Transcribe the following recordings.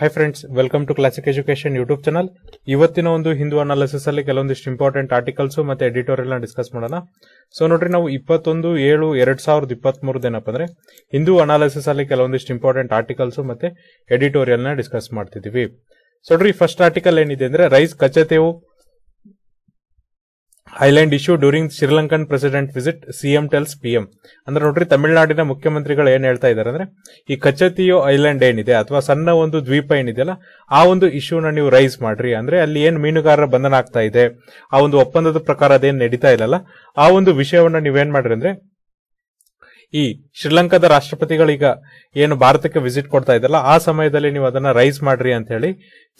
hi friends welcome to classic education YouTube channel ಇವತ್ತಿನ ಒಂದು Hindu analysis ಅಲ್ಲಿ ಕೆಲವೊಂದಿಷ್ಟು ಇಂಪಾರ್ಟೆಂಟ್ ಆರ್ಟಿಕಲ್ಸ್ ಮತ್ತೆ ಎಡಿಟೋರಿಯಲ್ ನ ಡಿಸ್ಕಸ್ ಮಾಡೋಣ ಸೊ ನೋಡ್ರಿ ನಾವು ಇಪ್ಪತ್ತೊಂದು ಏಳು ಎರಡ್ ಸಾವಿರದ ಇಪ್ಪತ್ತ್ ಏನಪ್ಪ ಅಂದ್ರೆ ಹಿಂದೂ ಅನಾಲಿಸಿಸ್ ಅಲ್ಲಿ ಕೆಲವೊಂದಿಷ್ಟು ಇಂಪಾರ್ಟೆಂಟ್ ಆರ್ಟಿಕಲ್ಸ್ ಮತ್ತೆ ಎಡಿಟೋರಿಯಲ್ ನ ಡಿಸ್ಕಸ್ ಮಾಡ್ತಿದೀವಿ ಸೊ ನೋಡ್ರಿ ಫಸ್ಟ್ ಆರ್ಟಿಕಲ್ ಏನಿದೆ ಅಂದ್ರೆ rise Katchatheevu island issue during Sri Lankan president visit CM tells PM ಅಂದ್ರೆ ನೋಡ್ರಿ ತಮಿಳುನಾಡಿನ ಮುಖ್ಯಮಂತ್ರಿಗಳು ಏನ್ ಹೇಳ್ತಾ ಇದ್ದಾರೆ ಅಂದ್ರೆ ಈ ಕಚತಿಯೋ ಐಲ್ಯಾಂಡ್ ಏನಿದೆ ಅಥವಾ ಸಣ್ಣ ಒಂದು ದ್ವೀಪ ಏನಿದೆಯಲ್ಲ ಆ ಒಂದು ಇಶ್ಯೂನ ನೀವು ರೈಸ್ ಮಾಡ್ರಿ ಅಂದ್ರೆ ಅಲ್ಲಿ ಏನ್ ಮೀನುಗಾರರ ಬಂಧನ ಆಗ್ತಾ ಇದೆ ಆ ಒಂದು ಒಪ್ಪಂದದ ಪ್ರಕಾರ ಅದೇನ್ ನಡೀತಾ ಇಲ್ಲಲ್ಲ ಆ ಒಂದು ವಿಷಯವನ್ನ ನೀವೇನ್ ಮಾಡ್ರಿ ಅಂದ್ರೆ ಈ ಶ್ರೀಲಂಕಾದ ರಾಷ್ಟ್ರಪತಿಗಳೀಗ ಏನು ಭಾರತಕ್ಕೆ ವಿಸಿಟ್ ಕೊಡ್ತಾ ಇದ್ದಲ್ಲ ಆ ಸಮಯದಲ್ಲಿ ನೀವು ಅದನ್ನ ರೈಸ್ ಮಾಡ್ರಿ ಅಂತ ಹೇಳಿ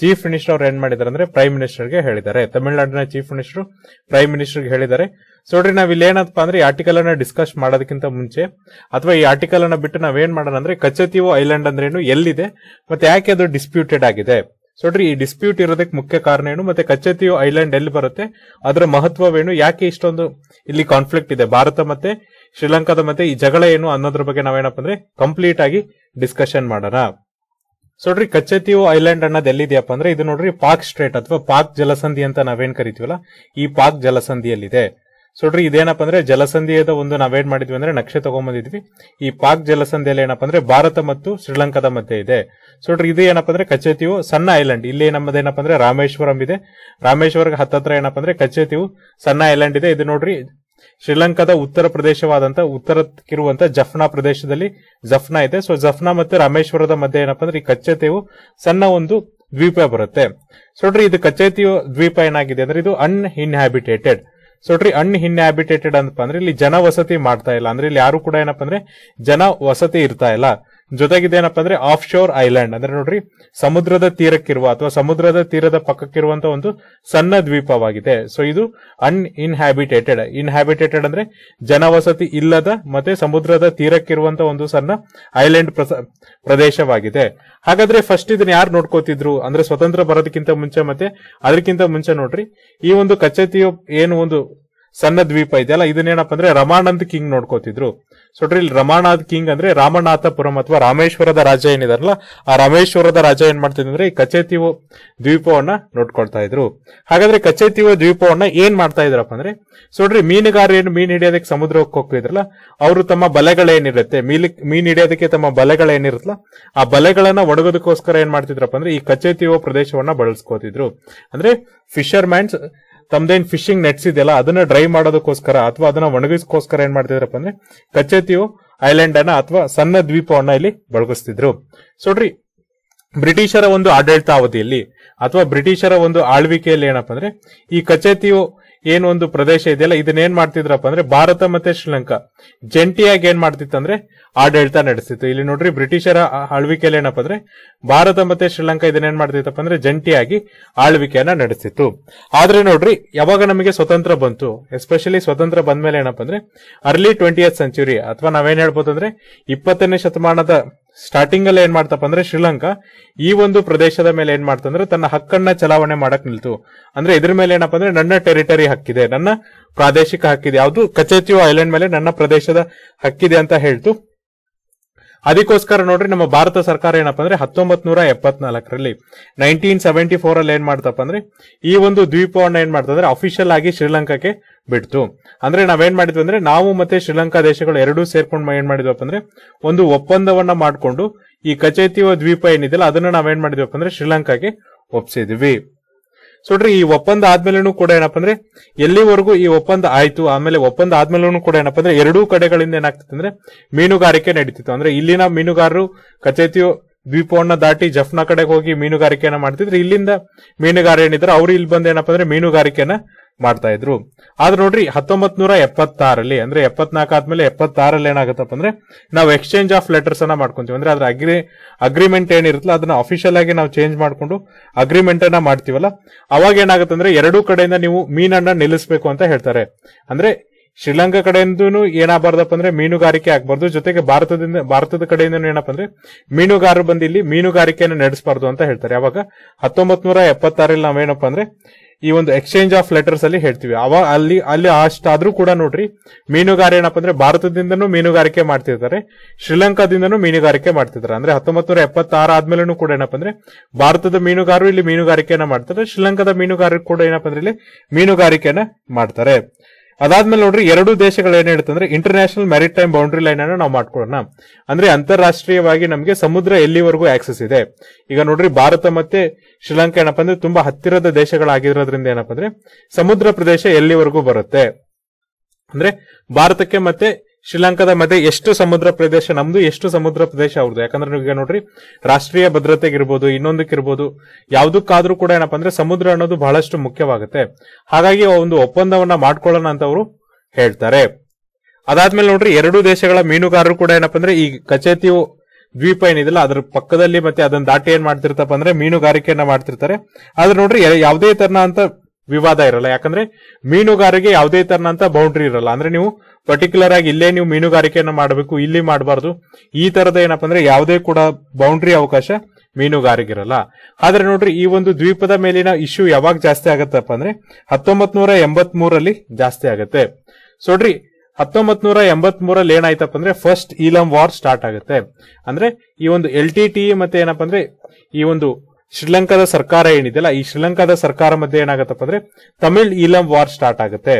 ಚೀಫ್ ಮಿನಿಸ್ಟರ್ ಅವ್ರು ಏನ್ ಮಾಡಿದಾರೆ ಅಂದ್ರೆ ಪ್ರೈಮ್ ಮಿನಿಸ್ಟರ್ಗೆ ಹೇಳಿದ್ದಾರೆ ತಮಿಳುನಾಡಿನ ಚೀಫ್ ಮಿನಿಸ್ಟರ್ ಪ್ರೈಮ್ ಮಿನಿಸ್ಟರ್ಗೆ ಹೇಳಿದ್ದಾರೆ ಸೊ ನೋಡ್ರಿ ನಾವು ಇಲ್ಲಿ ಏನಪ್ಪ ಅಂದ್ರೆ ಈ ಆರ್ಟಿಕಲ್ ಅನ್ನ ಡಿಸ್ಕಸ್ ಮಾಡೋದಕ್ಕಿಂತ ಮುಂಚೆ ಅಥವಾ ಈ ಆರ್ಟಿಕಲ್ ಅನ್ನ ಬಿಟ್ಟು ನಾವೇನ್ ಮಾಡೋಣ ಅಂದ್ರೆ ಕಚತಿಯೋ ಐಲ್ಯಾಂಡ್ ಅಂದ್ರೆ ಎಲ್ಲಿದೆ ಮತ್ತೆ ಯಾಕೆ ಅದು ಡಿಸ್ಪ್ಯೂಟೆಡ್ ಆಗಿದೆ ಸೊಡ್ರಿ ಈ ಡಿಸ್ಪ್ಯೂಟ್ ಇರೋದಕ್ಕೆ ಮುಖ್ಯ ಕಾರಣ ಏನು ಮತ್ತೆ ಕಚ್ಚೆತಿಯೋ ಐಲ್ಯಾಂಡ್ ಎಲ್ಲಿ ಬರುತ್ತೆ ಅದರ ಮಹತ್ವವೇನು ಯಾಕೆ ಇಷ್ಟೊಂದು ಇಲ್ಲಿ ಕಾನ್ಫ್ಲಿಕ್ಟ್ ಇದೆ ಭಾರತ ಮತ್ತೆ ಶ್ರೀಲಂಕಾದ ಮತ್ತೆ ಈ ಜಗಳ ಏನು ಅನ್ನೋದ್ರ ಬಗ್ಗೆ ನಾವೇನಪ್ಪ ಅಂದ್ರೆ ಕಂಪ್ಲೀಟ್ ಆಗಿ ಡಿಸ್ಕಷನ್ ಮಾಡೋಣ ಸೊ ನೋಡ್ರಿ ಕಚ್ಚೆತಿಯೋ ಐಲ್ಯಾಂಡ್ ಅನ್ನೋದು ಎಲ್ಲಿದೆಯಪ್ಪ ಅಂದ್ರೆ ಇದು ನೋಡ್ರಿ ಪಾಕ್ ಸ್ಟ್ರೇಟ್ ಅಥವಾ ಪಾಕ್ ಜಲಸಂಧಿ ಅಂತ ನಾವೇನ್ ಕರಿತೀವಲ್ಲ ಈ ಪಾಕ್ ಜಲಸಂಧಿಯಲ್ಲಿದೆ ಸೊಡ್ರಿ ಇದೇನಪ್ಪ ಅಂದ್ರೆ ಜಲಸಂಧಿಯದ ಒಂದು ನಾವೇನ್ ಮಾಡಿದ್ವಿ ಅಂದ್ರೆ ನಕ್ಷೆ ತಗೊಂಬಂದಿದ್ವಿ ಈ ಪಾಕ್ ಜಲಸಂಧಿಯಲ್ಲಿ ಏನಪ್ಪ ಅಂದ್ರೆ ಭಾರತ ಮತ್ತು ಶ್ರೀಲಂಕಾದ ಮಧ್ಯೆ ಇದೆ ಸೊಡ್ರಿ ಇದು ಏನಪ್ಪ ಅಂದ್ರೆ ಕಚೇತಿಯು ಸಣ್ಣ ಐಲ್ಯಾಂಡ್ ಇಲ್ಲಿ ನಮ್ಮದೇನಪ್ಪ ಅಂದ್ರೆ ರಾಮೇಶ್ವರಂ ಇದೆ ರಾಮೇಶ್ವರ ಹತ್ತತ್ರ ಏನಪ್ಪ ಅಂದ್ರೆ ಕಚೇತಿಯು ಸಣ್ಣ ಐಲ್ಯಾಂಡ್ ಇದೆ ಇದು ನೋಡ್ರಿ ಶ್ರೀಲಂಕಾದ ಉತ್ತರ ಪ್ರದೇಶವಾದಂತ ಉತ್ತರಕ್ಕಿರುವಂತಹ ಜಫ್ನಾ ಪ್ರದೇಶದಲ್ಲಿ ಜಫ್ನಾ ಇದೆ ಸೊ ಜಫ್ನಾ ಮತ್ತು ರಾಮೇಶ್ವರದ ಮಧ್ಯೆ ಏನಪ್ಪ ಅಂದ್ರೆ ಈ ಕಚ್ಚತೆಯು ಸಣ್ಣ ಒಂದು ದ್ವೀಪ ಬರುತ್ತೆ ಸೊಡ್ರಿ ಇದು ಕಚೇತಿಯು ದ್ವೀಪ ಏನಾಗಿದೆ ಅಂದ್ರೆ ಇದು ಅನ್ಇನ್ಹ್ಯಾಬಿಟೇಟೆಡ್ ಸೊಟ್ರಿ ನೋಡ್ರಿ ಅನ್ ಇನ್ಹ್ಯಾಬಿಟೇಟೆಡ್ ಅಂದ್ರೆ ಇಲ್ಲಿ ಜನ ವಸತಿ ಮಾಡ್ತಾ ಇಲ್ಲ ಅಂದ್ರೆ ಇಲ್ಲಿ ಯಾರು ಕೂಡ ಏನಪ್ಪ ಅಂದ್ರೆ ಜನ ವಸತಿ ಇರ್ತಾ ಇಲ್ಲ ಜೊತೆಗಿದೇನಪ್ಪ ಅಂದ್ರೆ ಆಫ್ ಶೋರ್ ಐಲ್ಯಾಂಡ್ ಅಂದ್ರೆ ನೋಡ್ರಿ ಸಮುದ್ರದ ತೀರಕ್ಕಿರುವ ಅಥವಾ ಸಮುದ್ರದ ತೀರದ ಪಕ್ಕಕ್ಕಿರುವಂತ ಒಂದು ಸಣ್ಣ ದ್ವೀಪವಾಗಿದೆ ಸೊ ಇದು ಅನ್ಇನ್ಹ್ಯಾಬಿಟೇಟೆಡ್ ಇನ್ಹ್ಯಾಬಿಟೇಟೆಡ್ ಅಂದ್ರೆ ಜನವಸತಿ ಇಲ್ಲದ ಮತ್ತೆ ಸಮುದ್ರದ ತೀರಕ್ಕಿರುವಂತ ಒಂದು ಸಣ್ಣ ಐಲ್ಯಾಂಡ್ ಪ್ರದೇಶವಾಗಿದೆ ಹಾಗಾದ್ರೆ ಫಸ್ಟ್ ಇದನ್ನ ಯಾರು ನೋಡ್ಕೋತಿದ್ರು ಅಂದ್ರೆ ಸ್ವತಂತ್ರ ಬರೋದಕ್ಕಿಂತ ಮುಂಚೆ ಮತ್ತೆ ಅದಕ್ಕಿಂತ ಮುಂಚೆ ನೋಡ್ರಿ ಈ ಒಂದು ಕಚ್ಚತಿಯು ಏನು ಒಂದು ಸಣ್ಣ ದ್ವೀಪ ಇದೆಯಲ್ಲ ಇದನ್ನೇನಪ್ಪ ಅಂದ್ರೆ ರಮಾನಂದ್ ಕಿಂಗ್ ನೋಡ್ಕೋತಿದ್ರು ಸೊ ಇಲ್ಲಿ ರಮಾನಾಥ್ ಕಿಂಗ್ ಅಂದ್ರೆ ರಾಮನಾಥಪುರಂ ಅಥವಾ ರಾಮೇಶ್ವರದ ರಾಜ ಏನಿದಾರಲ್ಲ ಆ ರಾಮೇಶ್ವರದ ರಾಜ ಏನ್ ಮಾಡ್ತಿದ್ರೆ ಈ ಕಚೇತಿವ ದ್ವೀಪವನ್ನ ನೋಡ್ಕೊಳ್ತಾ ಇದ್ರು ಹಾಗಾದ್ರೆ ಕಚೇತಿವ ದ್ವೀಪವನ್ನ ಏನ್ ಮಾಡ್ತಾ ಇದ್ರಪ್ಪ ಅಂದ್ರೆ ಸೊಡ್ರಿ ಮೀನುಗಾರಿಯನ್ನು ಮೀನ್ ಹಿಡಿಯೋದಕ್ಕೆ ಸಮುದ್ರಕ್ಕೆ ಹೋಗ್ತಿದ್ರಲ್ಲ ಅವರು ತಮ್ಮ ಬಲೆಗಳೇನಿರುತ್ತೆ ಮೀಲಿ ಮೀನ್ ಹಿಡಿಯೋದಕ್ಕೆ ತಮ್ಮ ಬಲೆಗಳೇನಿರುತ್ತಲ್ಲ ಆ ಬಲೆಗಳನ್ನ ಒಡಗೋದಕ್ಕೋಸ್ಕರ ಏನ್ ಮಾಡ್ತಿದ್ರಪ್ಪ ಅಂದ್ರೆ ಈ ಕಚೇತಿವ ಪ್ರದೇಶವನ್ನ ಬಳಸ್ಕೋತಿದ್ರು ಅಂದ್ರೆ ಫಿಶರ್ಮ್ಯಾನ್ಸ್ ತಮ್ದೇನ್ ಫಿಶಿಂಗ್ ನೆಟ್ಸ್ ಇದೆಯಲ್ಲ ಅದನ್ನ ಡ್ರೈ ಮಾಡೋದಕ್ಕೋಸ್ಕರ ಅಥವಾ ಅದನ್ನ ಒಣಗಿಸ್ಕೋಸ್ಕರ ಏನ್ ಮಾಡ್ತಿದ್ರಪ್ಪ ಅಂದ್ರೆ ಕಚೇತಿಯು ಐಲ್ಯಾಂಡ್ ಅನ್ನ ಅಥವಾ ಸಣ್ಣ ದ್ವೀಪವನ್ನ ಇಲ್ಲಿ ಬಳಗಿಸ್ತಿದ್ರು ಸೊಡ್ರಿ ಬ್ರಿಟಿಷರ ಒಂದು ಆಡಳಿತ ಅವಧಿಯಲ್ಲಿ ಅಥವಾ ಬ್ರಿಟಿಷರ ಒಂದು ಆಳ್ವಿಕೆಯಲ್ಲಿ ಏನಪ್ಪಾ ಅಂದ್ರೆ ಈ ಕಚೇತಿಯು ಏನೊಂದು ಒಂದು ಪ್ರದೇಶ ಇದೆಯಲ್ಲ ಇದನ್ನೇನ್ ಮಾಡ್ತಿದ್ರಪ್ಪ ಅಂದ್ರೆ ಭಾರತ ಮತ್ತೆ ಶ್ರೀಲಂಕಾ ಜಂಟಿಯಾಗಿ ಏನ್ ಅಂದ್ರೆ ಆಡಳಿತ ನಡೆಸಿತ್ತು ಇಲ್ಲಿ ನೋಡ್ರಿ ಬ್ರಿಟಿಷರ ಆಳ್ವಿಕೆಯಲ್ಲಿ ಏನಪ್ಪ ಅಂದ್ರೆ ಭಾರತ ಮತ್ತೆ ಶ್ರೀಲಂಕಾ ಇದನ್ನೇನ್ ಮಾಡ್ತಿತ್ತಪ್ಪ ಅಂದ್ರೆ ಜಂಟಿಯಾಗಿ ಆಳ್ವಿಕೆಯನ್ನ ನಡೆಸಿತ್ತು ಆದ್ರೆ ನೋಡ್ರಿ ಯಾವಾಗ ನಮಗೆ ಸ್ವತಂತ್ರ ಬಂತು ಎಸ್ಪೆಷಲಿ ಸ್ವತಂತ್ರ ಬಂದ ಮೇಲೆ ಏನಪ್ಪ ಅಂದ್ರೆ ಅರ್ಲಿ ಟ್ವೆಂಟಿಯತ್ ಸೆಂಚುರಿ ಅಥವಾ ನಾವೇನ್ ಹೇಳ್ಬೋದು ಅಂದ್ರೆ ಇಪ್ಪತ್ತನೇ ಶತಮಾನದ ಸ್ಟಾರ್ಟಿಂಗ್ ಅಲ್ಲಿ ಏನ್ ಮಾಡ್ತಪ್ಪ ಅಂದ್ರೆ ಶ್ರೀಲಂಕಾ ಈ ಒಂದು ಪ್ರದೇಶದ ಮೇಲೆ ಏನ್ ಮಾಡ್ತಂದ್ರೆ ತನ್ನ ಹಕ್ಕನ್ನ ಚಲಾವಣೆ ಮಾಡಕ್ ನಿಲ್ತು ಅಂದ್ರೆ ಇದ್ರ ಮೇಲೆ ಏನಪ್ಪ ಅಂದ್ರೆ ನನ್ನ ಟೆರಿಟರಿ ಹಕ್ಕಿದೆ ನನ್ನ ಪ್ರಾದೇಶಿಕ ಹಕ್ಕಿದೆ ಯಾವುದು ಕಚೇತಿಯು ಐಲ್ಯಾಂಡ್ ಮೇಲೆ ನನ್ನ ಪ್ರದೇಶದ ಹಕ್ಕಿದೆ ಅಂತ ಹೇಳ್ತು ಅದಕ್ಕೋಸ್ಕರ ನೋಡ್ರಿ ನಮ್ಮ ಭಾರತ ಸರ್ಕಾರ ಏನಪ್ಪ ಅಂದ್ರೆ ಹತ್ತೊಂಬತ್ ನೂರ ಎಪ್ಪತ್ನಾಲ್ಕರಲ್ಲಿ ನೈನ್ಟೀನ್ ಸೆವೆಂಟಿ ಫೋರ್ ಅಲ್ಲಿ ಏನ್ ಮಾಡ್ತಪ್ಪ ಅಂದ್ರೆ ಈ ಒಂದು ದ್ವೀಪವನ್ನ ಏನ್ ಮಾಡ್ತಂದ್ರೆ ಅಫಿಷಿಯಲ್ ಆಗಿ ಶ್ರೀಲಂಕಾಕ್ಕೆ ಬಿಡ್ತು ಅಂದ್ರೆ ನಾವೇನ್ ಮಾಡಿದ್ವಿ ಅಂದ್ರೆ ನಾವು ಮತ್ತೆ ಶ್ರೀಲಂಕಾ ದೇಶಗಳು ಎರಡೂ ಸೇರ್ಕೊಂಡು ಏನ್ ಮಾಡಿದ್ವಪ್ಪ ಅಂದ್ರೆ ಒಂದು ಒಪ್ಪಂದವನ್ನ ಮಾಡಿಕೊಂಡು ಈ ಕಚೇತಿವ ದ್ವೀಪ ಏನಿದೆಯಲ್ಲ ಅದನ್ನ ನಾವೇನ್ ಮಾಡಿದ್ವಪ್ಪ ಅಂದ್ರೆ ಶ್ರೀಲಂಕಾಗೆ ಒಪ್ಸಿದ್ವಿ ಸೊಡ್ರಿ ಈ ಒಪ್ಪಂದ ಆದ್ಮೇಲೂ ಕೂಡ ಏನಪ್ಪ ಅಂದ್ರೆ ಎಲ್ಲಿವರೆಗೂ ಈ ಒಪ್ಪಂದ ಆಯ್ತು ಆಮೇಲೆ ಒಪ್ಪಂದ ಆದ್ಮೇಲೂ ಕೂಡ ಏನಪ್ಪ ಅಂದ್ರೆ ಎರಡೂ ಕಡೆಗಳಿಂದ ಏನಾಗ್ತಿತ್ತು ಅಂದ್ರೆ ಮೀನುಗಾರಿಕೆ ನಡೀತಿತ್ತು ಅಂದ್ರೆ ಇಲ್ಲಿನ ಮೀನುಗಾರರು ಕಚೇತಿಯು ದ್ವೀಪವನ್ನ ದಾಟಿ ಜಫ್ನ ಕಡೆಗೆ ಹೋಗಿ ಮೀನುಗಾರಿಕೆಯನ್ನ ಮಾಡ್ತಿದ್ರೆ ಇಲ್ಲಿಂದ ಮೀನುಗಾರ ಏನಿದ್ರೆ ಅವ್ರು ಇಲ್ಲಿ ಬಂದ ಏನಪ್ಪ ಅಂದ್ರೆ ಮೀನುಗಾರಿಕೆನ ಮಾಡ್ತಾ ಇದ್ರು ಆದ್ರೆ ನೋಡ್ರಿ ಹತ್ತೊಂಬತ್ ನೂರ ಎಪ್ಪತ್ತಾರಲ್ಲಿ ಅಂದ್ರೆ ಎಪ್ಪತ್ನಾಲ್ಕು ಆದ್ಮೇಲೆ ಎಪ್ಪತ್ತಾರಲ್ಲಿ ಏನಾಗುತ್ತಪ್ಪ ಅಂದ್ರೆ ನಾವು ಎಕ್ಸ್ಚೇಂಜ್ ಆಫ್ ಲೆಟರ್ಸ್ ಅನ್ನ ಮಾಡ್ಕೊಂತೀವಿ ಅಂದ್ರೆ ಅದ್ರ ಅಗ್ರಿ ಅಗ್ರಿಮೆಂಟ್ ಏನಿರುತ್ತಲ್ಲ ಅದನ್ನ ಅಫಿಷಿಯಲ್ ಆಗಿ ನಾವು ಚೇಂಜ್ ಮಾಡ್ಕೊಂಡು ಅಗ್ರಿಮೆಂಟ್ ಅನ್ನ ಮಾಡ್ತೀವಲ್ಲ ಅವಾಗ ಏನಾಗುತ್ತೆ ಅಂದ್ರೆ ಎರಡೂ ಕಡೆಯಿಂದ ನೀವು ಮೀನನ್ನ ನಿಲ್ಲಿಸಬೇಕು ಅಂತ ಹೇಳ್ತಾರೆ ಅಂದ್ರೆ ಶ್ರೀಲಂಕಾ ಕಡೆಯಿಂದನು ಏನಾಗಬಾರ್ದಪ್ಪ ಅಂದ್ರೆ ಮೀನುಗಾರಿಕೆ ಆಗ್ಬಾರ್ದು ಜೊತೆಗೆ ಭಾರತದಿಂದ ಭಾರತದ ಕಡೆಯಿಂದ ಏನಪ್ಪ ಅಂದ್ರೆ ಮೀನುಗಾರರು ಬಂದು ಇಲ್ಲಿ ಮೀನುಗಾರಿಕೆಯನ್ನು ನಡೆಸಬಾರ್ದು ಅಂತ ಹೇಳ್ತಾರೆ ಅವಾಗ ಹತ್ತೊಂಬತ್ ನೂರ ಎಪ್ಪತ್ತಾರಲ್ಲಿ ನಾವೇನಪ್ಪ ಅಂದ್ರೆ ಈ ಒಂದು ಎಕ್ಸ್ಚೇಂಜ್ ಆಫ್ ಲೆಟರ್ಸ್ ಅಲ್ಲಿ ಹೇಳ್ತೀವಿ ಅವ ಅಲ್ಲಿ ಅಲ್ಲಿ ಅಷ್ಟಾದ್ರೂ ಕೂಡ ನೋಡ್ರಿ ಮೀನುಗಾರ ಏನಪ್ಪ ಅಂದ್ರೆ ಭಾರತದಿಂದನೂ ಮೀನುಗಾರಿಕೆ ಮಾಡ್ತಿರ್ತಾರೆ ಶ್ರೀಲಂಕಾದಿಂದನೂ ಮೀನುಗಾರಿಕೆ ಮಾಡ್ತಿರ್ತಾರೆ ಅಂದ್ರೆ ಹತ್ತೊಂಬತ್ತು ನೂರ ಎಪ್ಪತ್ತಾರು ಆದ್ಮೇಲೂ ಕೂಡ ಏನಪ್ಪ ಅಂದ್ರೆ ಭಾರತದ ಮೀನುಗಾರರು ಇಲ್ಲಿ ಮೀನುಗಾರಿಕೆಯನ್ನ ಮಾಡ್ತಾರೆ ಶ್ರೀಲಂಕಾದ ಮೀನುಗಾರರು ಕೂಡ ಏನಪ್ಪ ಅಂದ್ರೆ ಇಲ್ಲಿ ಮೀನುಗಾರಿಕೆಯನ್ನ ಮಾಡ್ತಾರೆ ಅದಾದ್ಮೇಲೆ ನೋಡ್ರಿ ಎರಡು ದೇಶಗಳು ಏನ್ ಹೇಳ್ತಂದ್ರೆ international maritime boundary line ಅನ್ನು ನಾವು ಮಾಡ್ಕೊಳ್ಳೋಣ ಅಂದ್ರೆ ಅಂತಾರಾಷ್ಟ್ರೀಯವಾಗಿ ನಮಗೆ ಸಮುದ್ರ ಎಲ್ಲಿವರೆಗೂ ಆಕ್ಸೆಸ್ ಇದೆ ಈಗ ನೋಡ್ರಿ ಭಾರತ ಮತ್ತೆ ಶ್ರೀಲಂಕಾ ಏನಪ್ಪ ಅಂದ್ರೆ ತುಂಬಾ ಹತ್ತಿರದ ದೇಶಗಳಾಗಿರೋದ್ರಿಂದ ಏನಪ್ಪಾ ಅಂದ್ರೆ ಸಮುದ್ರ ಪ್ರದೇಶ ಎಲ್ಲಿವರೆಗೂ ಬರುತ್ತೆ ಅಂದ್ರೆ ಭಾರತಕ್ಕೆ ಮತ್ತೆ ಶ್ರೀಲಂಕಾದ ಮತ್ತೆ ಎಷ್ಟು ಸಮುದ್ರ ಪ್ರದೇಶ ನಮ್ದು ಎಷ್ಟು ಸಮುದ್ರ ಪ್ರದೇಶ ಅವ್ರದ್ದು ಯಾಕಂದ್ರೆ ಈಗ ನೋಡ್ರಿ ರಾಷ್ಟ್ರೀಯ ಭದ್ರತೆಗಿರ್ಬೋದು ಇನ್ನೊಂದಕ್ಕಿರ್ಬೋದು ಯಾವ್ದಕ್ಕಾದ್ರೂ ಕೂಡ ಏನಪ್ಪಾ ಅಂದ್ರೆ ಸಮುದ್ರ ಅನ್ನೋದು ಬಹಳಷ್ಟು ಮುಖ್ಯವಾಗುತ್ತೆ ಹಾಗಾಗಿ ಒಂದು ಒಪ್ಪಂದವನ್ನ ಮಾಡ್ಕೊಳ್ಳೋಣ ಅಂತ ಅವರು ಹೇಳ್ತಾರೆ ಅದಾದ್ಮೇಲೆ ನೋಡ್ರಿ ಎರಡು ದೇಶಗಳ ಮೀನುಗಾರರು ಕೂಡ ಏನಪ್ಪಾ ಅಂದ್ರೆ ಈ ಕಚೇತಿಯು ದ್ವೀಪ ಏನಿದೆಯಲ್ಲ ಅದ್ರ ಪಕ್ಕದಲ್ಲಿ ಮತ್ತೆ ಅದನ್ನ ದಾಟಿ ಏನ್ ಮಾಡ್ತಿರ್ತಪ್ಪ ಅಂದ್ರೆ ಮೀನುಗಾರಿಕೆಯನ್ನ ಮಾಡ್ತಿರ್ತಾರೆ ಆದ್ರೆ ನೋಡ್ರಿ ಯಾವುದೇ ತರನ ಅಂತ ವಿವಾದ ಇರಲ್ಲ ಯಾಕಂದ್ರೆ ಮೀನುಗಾರಿಗೆ ಯಾವುದೇ ತರನಂತ ಬೌಂಡ್ರಿ ಇರಲ್ಲ ಅಂದ್ರೆ ನೀವು ಪರ್ಟಿಕ್ಯುಲರ್ ಆಗಿ ಇಲ್ಲೇ ನೀವು ಮೀನುಗಾರಿಕೆಯನ್ನು ಮಾಡಬೇಕು ಇಲ್ಲಿ ಮಾಡಬಾರ್ದು ಈ ತರದ ಏನಪ್ಪ ಅಂದ್ರೆ ಯಾವುದೇ ಕೂಡ ಬೌಂಡ್ರಿ ಅವಕಾಶ ಮೀನುಗಾರಿಕೆ ಇರಲ್ಲ ಆದ್ರೆ ನೋಡ್ರಿ ಈ ಒಂದು ದ್ವೀಪದ ಮೇಲಿನ ಇಶ್ಯೂ ಯಾವಾಗ ಜಾಸ್ತಿ ಆಗತ್ತಪ್ಪ ಅಂದ್ರೆ ಹತ್ತೊಂಬತ್ ನೂರ ಎಂಬತ್ ಮೂರಲ್ಲಿ ಜಾಸ್ತಿ ಆಗತ್ತೆ ಸೊಡ್ರಿ ಹತ್ತೊಂಬತ್ ನೂರ ಎಂಬತ್ ಮೂರಲ್ಲಿ ಏನಾಯ್ತಪ್ಪ ಅಂದ್ರೆ ಫಸ್ಟ್ ಈಲಂ ವಾರ್ ಸ್ಟಾರ್ಟ್ ಆಗುತ್ತೆ ಅಂದ್ರೆ ಈ ಒಂದು ಎಲ್ ಟಿ ಟಿ ಮತ್ತೆ ಏನಪ್ಪ ಅಂದ್ರೆ ಈ ಒಂದು ಶ್ರೀಲಂಕಾದ ಸರ್ಕಾರ ಏನಿದೆಯಲ್ಲ ಈ ಶ್ರೀಲಂಕಾದ ಸರ್ಕಾರ ಮಧ್ಯೆ ಏನಾಗತ್ತಪ್ಪ ಅಂದ್ರೆ ತಮಿಳ್ ಈಲಂ ವಾರ್ ಸ್ಟಾರ್ಟ್ ಆಗುತ್ತೆ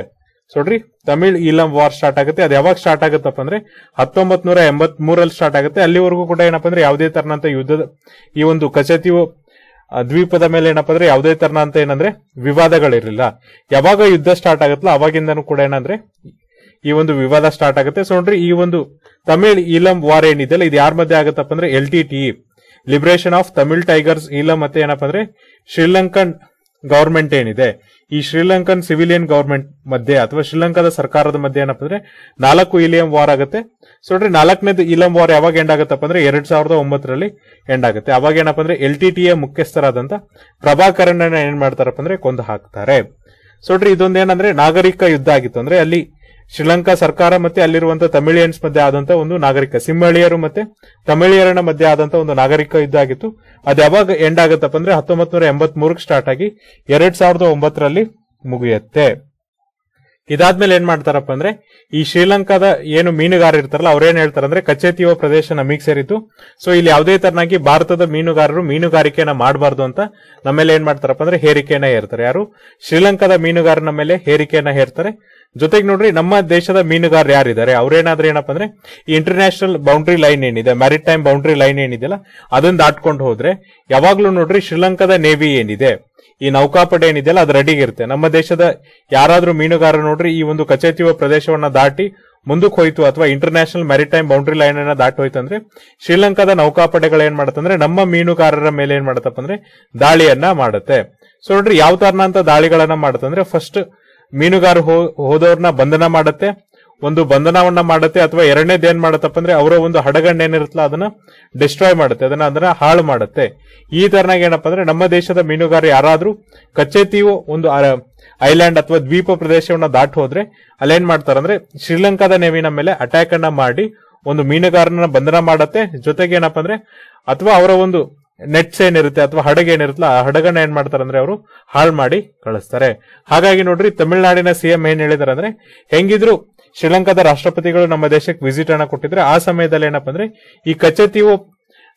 ನೋಡ್ರಿ ತಮಿಳ್ ಈಲಂ ವಾರ್ ಸ್ಟಾರ್ಟ್ ಆಗುತ್ತೆ ಅದು ಯಾವಾಗ ಸ್ಟಾರ್ಟ್ ಆಗುತ್ತಪ್ಪ ಅಂದ್ರೆ ಹತ್ತೊಂಬತ್ ನೂರ ಎಂಬತ್ ಮೂರಲ್ಲಿ ಸ್ಟಾರ್ಟ್ ಆಗುತ್ತೆ ಅಲ್ಲಿವರೆಗೂ ಕೂಡ ಏನಪ್ಪ ಅಂದ್ರೆ ಯಾವುದೇ ತರನಂತ ಯುದ್ಧದ ಈ ಒಂದು ಕಚೇತಿ ದ್ವೀಪದ ಮೇಲೆ ಏನಪ್ಪ ಅಂದ್ರೆ ಯಾವುದೇ ತರನಂತ ಏನಂದ್ರೆ ವಿವಾದಗಳಿರಲಿಲ್ಲ ಯಾವಾಗ ಯುದ್ಧ ಸ್ಟಾರ್ಟ್ ಆಗುತ್ತಲ್ಲ ಅವಾಗಿಂದನೂ ಕೂಡ ಏನಂದ್ರೆ ಈ ಒಂದು ವಿವಾದ ಸ್ಟಾರ್ಟ್ ಆಗುತ್ತೆ ಸೊ ನೋಡ್ರಿ ಈ ಒಂದು ತಮಿಳ್ ಈಲಂ ವಾರ್ ಏನಿದೆಯಲ್ಲ ಇದು ಯಾರ ಮಧ್ಯೆ ಆಗುತ್ತಪ್ಪ ಅಂದ್ರೆ L T T liberation of Tamil tigers ಇಲ್ಲ ಮತ್ತೆ ಏನಪ್ಪಾ ಅಂದ್ರೆ ಶ್ರೀಲಂಕನ್ ಗವರ್ಮೆಂಟ್ ಏನಿದೆ ಈ ಶ್ರೀಲಂಕನ್ ಸಿವಿಲಿಯನ್ ಗವರ್ಮೆಂಟ್ ಮಧ್ಯೆ ಅಥವಾ ಶ್ರೀಲಂಕಾದ ಸರ್ಕಾರದ ಮಧ್ಯೆ ಏನಪ್ಪ ಅಂದ್ರೆ ನಾಲ್ಕು ಇಲಿಯಂ ವಾರ್ ಆಗುತ್ತೆ ಸೊ ನಾಲ್ಕನೇದು ಇಲಂ ವಾರ್ ಯಾವಾಗ ಎಂಡ್ ಆಗುತ್ತಪ್ಪ ಅಂದ್ರೆ ಎರಡ್ ಸಾವಿರದ ಒಂಬತ್ತರಲ್ಲಿ ಎಂಡ್ ಆಗುತ್ತೆ ಅವಾಗ ಏನಪ್ಪ ಅಂದ್ರೆ ಎಲ್ ಟಿ ಟಿ ಎ ಮುಖ್ಯಸ್ಥರಾದಂತ ಪ್ರಭಾಕರನ್ ಏನ್ ಮಾಡ್ತಾರಪ್ಪ ಅಂದ್ರೆ ಕೊಂದು ಹಾಕ್ತಾರೆ ಸೊ ನೋಡ್ರಿ ಇದೊಂದೇನಂದ್ರೆ ನಾಗರಿಕ ಯುದ್ಧ ಆಗಿತ್ತು ಅಂದ್ರೆ ಅಲ್ಲಿ ಶ್ರೀಲಂಕಾ ಸರ್ಕಾರ ಮತ್ತೆ ಅಲ್ಲಿರುವಂತಹ ತಮಿಳಿಯನ್ಸ್ ಮಧ್ಯೆ ಆದಂತಹ ಒಂದು ನಾಗರಿಕ ಸಿಂಹಳಿಯರು ಮತ್ತೆ ತಮಿಳಿಯರನ ಮಧ್ಯೆ ಆದಂತಹ ಒಂದು ನಾಗರಿಕ ಇದ್ದಾಗಿತ್ತು ಆಗಿತ್ತು ಅದು ಯಾವಾಗ ಎಂಡ್ ಆಗುತ್ತಪ್ಪ ಅಂದ್ರೆ ಹತ್ತೊಂಬತ್ ನೂರ ಸ್ಟಾರ್ಟ್ ಆಗಿ ಎರಡ್ ಸಾವಿರದ ಒಂಬತ್ತರಲ್ಲಿ ಮುಗಿಯುತ್ತೆ ಇದಾದ್ಮೇಲೆ ಏನ್ ಮಾಡ್ತಾರಪ್ಪ ಅಂದ್ರೆ ಈ ಶ್ರೀಲಂಕಾದ ಏನು ಮೀನುಗಾರ ಇರ್ತಾರಲ್ಲ ಅವ್ರೇನ್ ಹೇಳ್ತಾರ ಅಂದ್ರೆ ಕಚೇತಿಯೋ ಪ್ರದೇಶ ಮೀಕ್ ಸೇರಿತು ಸೊ ಇಲ್ಲಿ ಯಾವುದೇ ತರನಾಗಿ ಭಾರತದ ಮೀನುಗಾರರು ಮೀನುಗಾರಿಕೆನ ಮಾಡಬಾರ್ದು ಅಂತ ನಮ್ಮ ಮೇಲೆ ಏನ್ ಮಾಡ್ತಾರಪ್ಪ ಅಂದ್ರೆ ಹೇರಿಕೆಯನ್ನ ಹೇರ್ತಾರೆ ಯಾರು ಶ್ರೀಲಂಕಾದ ಮೀನುಗಾರನ ಮೇಲೆ ಹೇರಿಕೆಯನ್ನ ಹೇರ್ತಾರೆ ಜೊತೆಗೆ ನೋಡ್ರಿ ನಮ್ಮ ದೇಶದ ಮೀನುಗಾರರು ಯಾರಿದ್ದಾರೆ ಅವ್ರೇನಾದ್ರೂ ಏನಪ್ಪ ಅಂದ್ರೆ ಈ ಇಂಟರ್ನ್ಯಾಷನಲ್ ಬೌಂಡ್ರಿ ಲೈನ್ ಏನಿದೆ ಮ್ಯಾರಿಟೈಮ್ ಬೌಂಡ್ರಿ ಲೈನ್ ಏನಿದೆಯಲ್ಲ ಅದನ್ನ ದಾಟ್ಕೊಂಡು ಹೋದ್ರೆ ಯಾವಾಗ್ಲೂ ನೋಡ್ರಿ ಶ್ರೀಲಂಕಾದ ನೇವಿ ಏನಿದೆ ಈ ನೌಕಾಪಡೆ ಏನಿದೆಯಲ್ಲ ಅದು ರೆಡಿಗಿರುತ್ತೆ ನಮ್ಮ ದೇಶದ ಯಾರಾದ್ರೂ ಮೀನುಗಾರ ನೋಡ್ರಿ ಈ ಒಂದು ಕಚೇತಿವ ಪ್ರದೇಶವನ್ನ ದಾಟಿ ಮುಂದಕ್ಕೆ ಹೋಯ್ತು ಅಥವಾ ಇಂಟರ್ನ್ಯಾಷನಲ್ ಮ್ಯಾರಿಟೈಮ್ ಬೌಂಡ್ರಿ ಲೈನ್ ಅನ್ನ ದಾಟಿ ಹೋಯ್ತು ಅಂದ್ರೆ ಶ್ರೀಲಂಕಾದ ನೌಕಾಪಡೆಗಳು ಏನ್ ಮಾಡುತ್ತಂದ್ರೆ ನಮ್ಮ ಮೀನುಗಾರರ ಮೇಲೆ ಏನ್ ಮಾಡತ್ತಪ್ಪ ಅಂದ್ರೆ ದಾಳಿಯನ್ನ ಮಾಡುತ್ತೆ ಸೊ ನೋಡ್ರಿ ಯಾವ ಅಂತ ದಾಳಿಗಳನ್ನ ಮಾಡುತ್ತಂದ್ರೆ ಫಸ್ಟ್ ಮೀನುಗಾರ ಹೋದವ್ರನ್ನ ಬಂಧನ ಮಾಡುತ್ತೆ ಒಂದು ಬಂಧನವನ್ನ ಮಾಡುತ್ತೆ ಅಥವಾ ಎರಡನೇದು ಏನ್ ಮಾಡತ್ತಪ್ಪ ಅಂದ್ರೆ ಅವರ ಒಂದು ಹಡಗಣ್ಣ ಏನಿರುತ್ತಲ್ಲ ಅದನ್ನ ಡಿಸ್ಟ್ರಾಯ್ ಮಾಡುತ್ತೆ ಅದನ್ನ ಅದನ್ನ ಹಾಳು ಮಾಡುತ್ತೆ ಈ ತರನಾಗ ಏನಪ್ಪಾ ಅಂದ್ರೆ ನಮ್ಮ ದೇಶದ ಮೀನುಗಾರ ಯಾರಾದ್ರೂ ಕಚ್ಚೆತಿಯೋ ಒಂದು ಐಲ್ಯಾಂಡ್ ಅಥವಾ ದ್ವೀಪ ಪ್ರದೇಶವನ್ನ ದಾಟ್ ಹೋದ್ರೆ ಏನ್ ಮಾಡ್ತಾರಂದ್ರೆ ಶ್ರೀಲಂಕಾದ ನೇವಿನ ಮೇಲೆ ಅಟ್ಯಾಕ್ ಅನ್ನ ಮಾಡಿ ಒಂದು ಮೀನುಗಾರನ ಬಂಧನ ಮಾಡತ್ತೆ ಜೊತೆಗೆ ಏನಪ್ಪಾ ಅಂದ್ರೆ ಅಥವಾ ಅವರ ಒಂದು ನೆಟ್ಸ್ ಏನಿರುತ್ತೆ ಅಥವಾ ಹಡಗ ಏನಿರುತ್ತಲ್ಲ ಆ ಹಡಗನ್ನ ಏನ್ ಮಾಡ್ತಾರಂದ್ರೆ ಅವರು ಹಾಳು ಮಾಡಿ ಕಳಿಸ್ತಾರೆ ಹಾಗಾಗಿ ನೋಡ್ರಿ ತಮಿಳುನಾಡಿನ ಸಿಎಂ ಏನ್ ಹೇಳಿದಾರೆ ಅಂದ್ರೆ ಹೆಂಗಿದ್ರು ಶ್ರೀಲಂಕಾದ ರಾಷ್ಟ್ರಪತಿಗಳು ನಮ್ಮ ದೇಶಕ್ಕೆ ವಿಸಿಟ್ ಅನ್ನ ಕೊಟ್ಟಿದ್ರೆ ಆ ಸಮಯದಲ್ಲಿ ಏನಪ್ಪ ಅಂದ್ರೆ ಈ ಕಚೇತಿಯು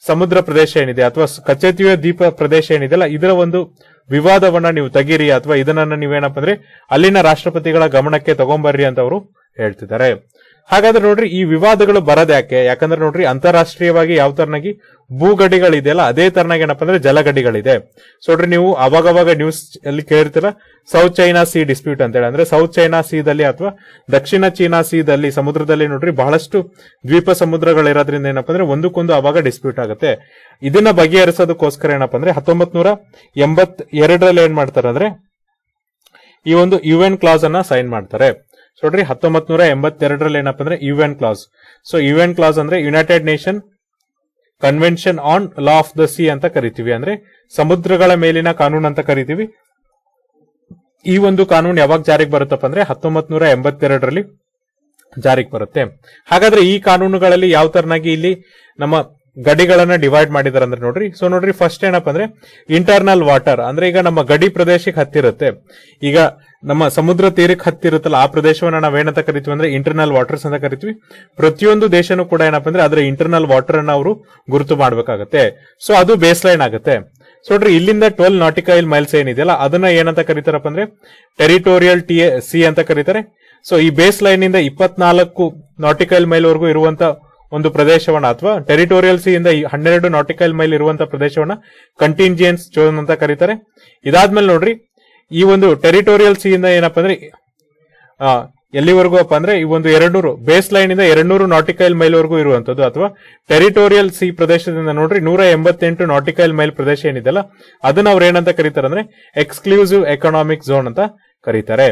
ಸಮುದ್ರ ಪ್ರದೇಶ ಏನಿದೆ ಅಥವಾ ಕಚೇತಿಯ ದ್ವೀಪ ಪ್ರದೇಶ ಅಲ್ಲ ಇದರ ಒಂದು ವಿವಾದವನ್ನ ನೀವು ತೆಗೀರಿ ಅಥವಾ ಇದನ್ನ ನೀವೇನಪ್ಪ ಅಂದ್ರೆ ಅಲ್ಲಿನ ರಾಷ್ಟ್ರಪತಿಗಳ ಗಮನಕ್ಕೆ ತಗೊಂಬರ್ರಿ ಅಂತ ಅವರು ಹೇಳ್ತಿದ್ದಾರೆ ಹಾಗಾದ್ರೆ ನೋಡ್ರಿ ಈ ವಿವಾದಗಳು ಯಾಕೆ ಯಾಕಂದ್ರೆ ನೋಡ್ರಿ ಅಂತಾರಾಷ್ಟ್ರೀಯವಾಗಿ ಯಾವ ತರನಾಗಿ ಭೂಗಡಿಗಳಿದೆಯಲ್ಲ ಅದೇ ತರನಾಗಿ ಏನಪ್ಪಾ ಅಂದ್ರೆ ಜಲಗಡಿಗಳಿದೆ ಸೊ ನೋಡ್ರಿ ನೀವು ಅವಾಗವಾಗ ನ್ಯೂಸ್ ಅಲ್ಲಿ ಕೇಳ್ತೀರ ಸೌತ್ ಚೈನಾ ಸಿ ಡಿಸ್ಪ್ಯೂಟ್ ಅಂತ ಹೇಳಿ ಅಂದ್ರೆ ಸೌತ್ ಚೈನಾ ಸೀದಲ್ಲಿ ಅಥವಾ ದಕ್ಷಿಣ ಚೀನಾ ಸೀದಲ್ಲಿ ಸಮುದ್ರದಲ್ಲಿ ನೋಡ್ರಿ ಬಹಳಷ್ಟು ದ್ವೀಪ ಸಮುದ್ರಗಳಿರೋದ್ರಿಂದ ಏನಪ್ಪಾ ಅಂದ್ರೆ ಒಂದಕ್ಕೊಂದು ಅವಾಗ ಡಿಸ್ಪ್ಯೂಟ್ ಆಗುತ್ತೆ ಇದನ್ನ ಬಗೆಹರಿಸೋದಕ್ಕೋಸ್ಕರ ಏನಪ್ಪ ಅಂದ್ರೆ ಹತ್ತೊಂಬತ್ ನೂರ ಎಂಬತ್ ಎರಡರಲ್ಲಿ ಏನ್ ಮಾಡ್ತಾರೆ ಅಂದ್ರೆ ಈ ಒಂದು ಯು ಎನ್ ಕ್ಲಾಸ್ ಅನ್ನ ಸೈನ್ ಮಾಡ್ತಾರೆ ಸೊ ನೋಡ್ರಿ ಹತ್ತೊಂಬತ್ ನೂರ ಎಂಬತ್ತೆರಡರಲ್ಲಿ ಏನಪ್ಪ ಅಂದ್ರೆ N class so U N class ಅಂದ್ರೆ united nation convention on law of the sea ಅಂತ ಕರಿತೀವಿ ಅಂದ್ರೆ ಸಮುದ್ರಗಳ ಮೇಲಿನ ಕಾನೂನು ಅಂತ ಕರಿತೀವಿ ಈ ಒಂದು ಕಾನೂನು ಯಾವಾಗ ಜಾರಿಗೆ ಬರುತ್ತಪ್ಪ ಅಂದ್ರೆ ಹತ್ತೊಂಬತ್ ನೂರ ಎಂಬತ್ತೆರಡರಲ್ಲಿ ಜಾರಿಗೆ ಬರುತ್ತೆ ಹಾಗಾದ್ರೆ ಈ ಕಾನೂನುಗಳಲ್ಲಿ ಯಾವ ತರನಾಗಿ ಇಲ್ಲಿ ನಮ್ಮ ಗಡಿಗಳನ್ನ ಡಿವೈಡ್ ಮಾಡಿದಾರೆ ಅಂದ್ರೆ ನೋಡ್ರಿ ಸೊ ನೋಡ್ರಿ ಫಸ್ಟ್ ಏನಪ್ಪ ಅಂದ್ರೆ ಇಂಟರ್ನಲ್ ವಾಟರ್ ಅಂದ್ರೆ ಈಗ ನಮ್ಮ ಗಡಿ ಪ್ರದೇಶಕ್ಕೆ ಹತ್ತಿರುತ್ತೆ ಈಗ ನಮ್ಮ ಸಮುದ್ರ ತೀರಕ್ಕೆ ಹತ್ತಿರುತ್ತಲ್ಲ ಆ ಪ್ರದೇಶವನ್ನ ಏನಂತ ಕರಿತೀವಿ ಅಂದ್ರೆ ಇಂಟರ್ನಲ್ ವಾಟರ್ಸ್ ಅಂತ ಕರಿತೀವಿ ಪ್ರತಿಯೊಂದು ದೇಶನೂ ಕೂಡ ಏನಪ್ಪ ಅಂದ್ರೆ ಅದರ ಇಂಟರ್ನಲ್ ವಾಟರ್ ಅನ್ನ ಅವರು ಗುರುತು ಮಾಡಬೇಕಾಗತ್ತೆ ಸೊ ಅದು ಬೇಸ್ ಲೈನ್ ಆಗುತ್ತೆ ಸೊ ನೋಡ್ರಿ ಇಲ್ಲಿಂದ ಟ್ವೆಲ್ ನಾಟಿಕೈಲ್ ಮೈಲ್ಸ್ ಏನಿದೆಯಲ್ಲ ಅದನ್ನ ಏನಂತ ಕರೀತಾರಪ್ಪ ಅಂದ್ರೆ ಟೆರಿಟೋರಿಯಲ್ ಟಿ ಸಿ ಅಂತ ಕರೀತಾರೆ ಸೊ ಈ ಬೇಸ್ ಲೈನ್ ಇಂದ ಇಪ್ಪತ್ನಾಲ್ಕು ನಾಟಿಕೈಲ್ ಮೈಲ್ ವರೆಗೂ ಇರುವಂತ ಒಂದು ಪ್ರದೇಶವನ್ನ ಅಥವಾ ಟೆರಿಟೋರಿಯಲ್ ಸಿ ಇಂದ ಹನ್ನೆರಡು ನಾಟಿಕಲ್ ಮೈಲ್ ಇರುವಂತಹ ಪ್ರದೇಶವನ್ನ ಕಂಟಿಂಜಿಯನ್ಸ್ ಜೋನ್ ಅಂತ ಕರೀತಾರೆ ಇದಾದ್ಮೇಲೆ ನೋಡ್ರಿ ಈ ಒಂದು ಟೆರಿಟೋರಿಯಲ್ ಸಿ ಇಂದ ಏನಪ್ಪಾ ಅಂದ್ರೆ ಎಲ್ಲಿವರೆಗೂ ಅಪ್ಪ ಅಂದ್ರೆ ಈ ಒಂದು ಎರಡ್ನೂರು ಬೇಸ್ ಲೈನ್ ಇಂದ ಎರಡ್ನೂರು ನಾಟಿಕೈಲ್ ಮೈಲ್ ವರೆಗೂ ಇರುವಂತದ್ದು ಅಥವಾ ಟೆರಿಟೋರಿಯಲ್ ಸಿ ಪ್ರದೇಶದಿಂದ ನೋಡ್ರಿ ನೂರ ಎಂಬತ್ತೆಂಟು ನಾಟಿಕೈಲ್ ಮೈಲ್ ಪ್ರದೇಶ ಏನಿದೆಲ್ಲ ಅದನ್ನ ಅವ್ರು ಏನಂತ ಕರೀತಾರೆ ಅಂದ್ರೆ ಎಕ್ಸ್ಕ್ಲೂಸಿವ್ ಎಕನಾಮಿಕ್ ಝೋನ್ ಅಂತ ಕರೀತಾರೆ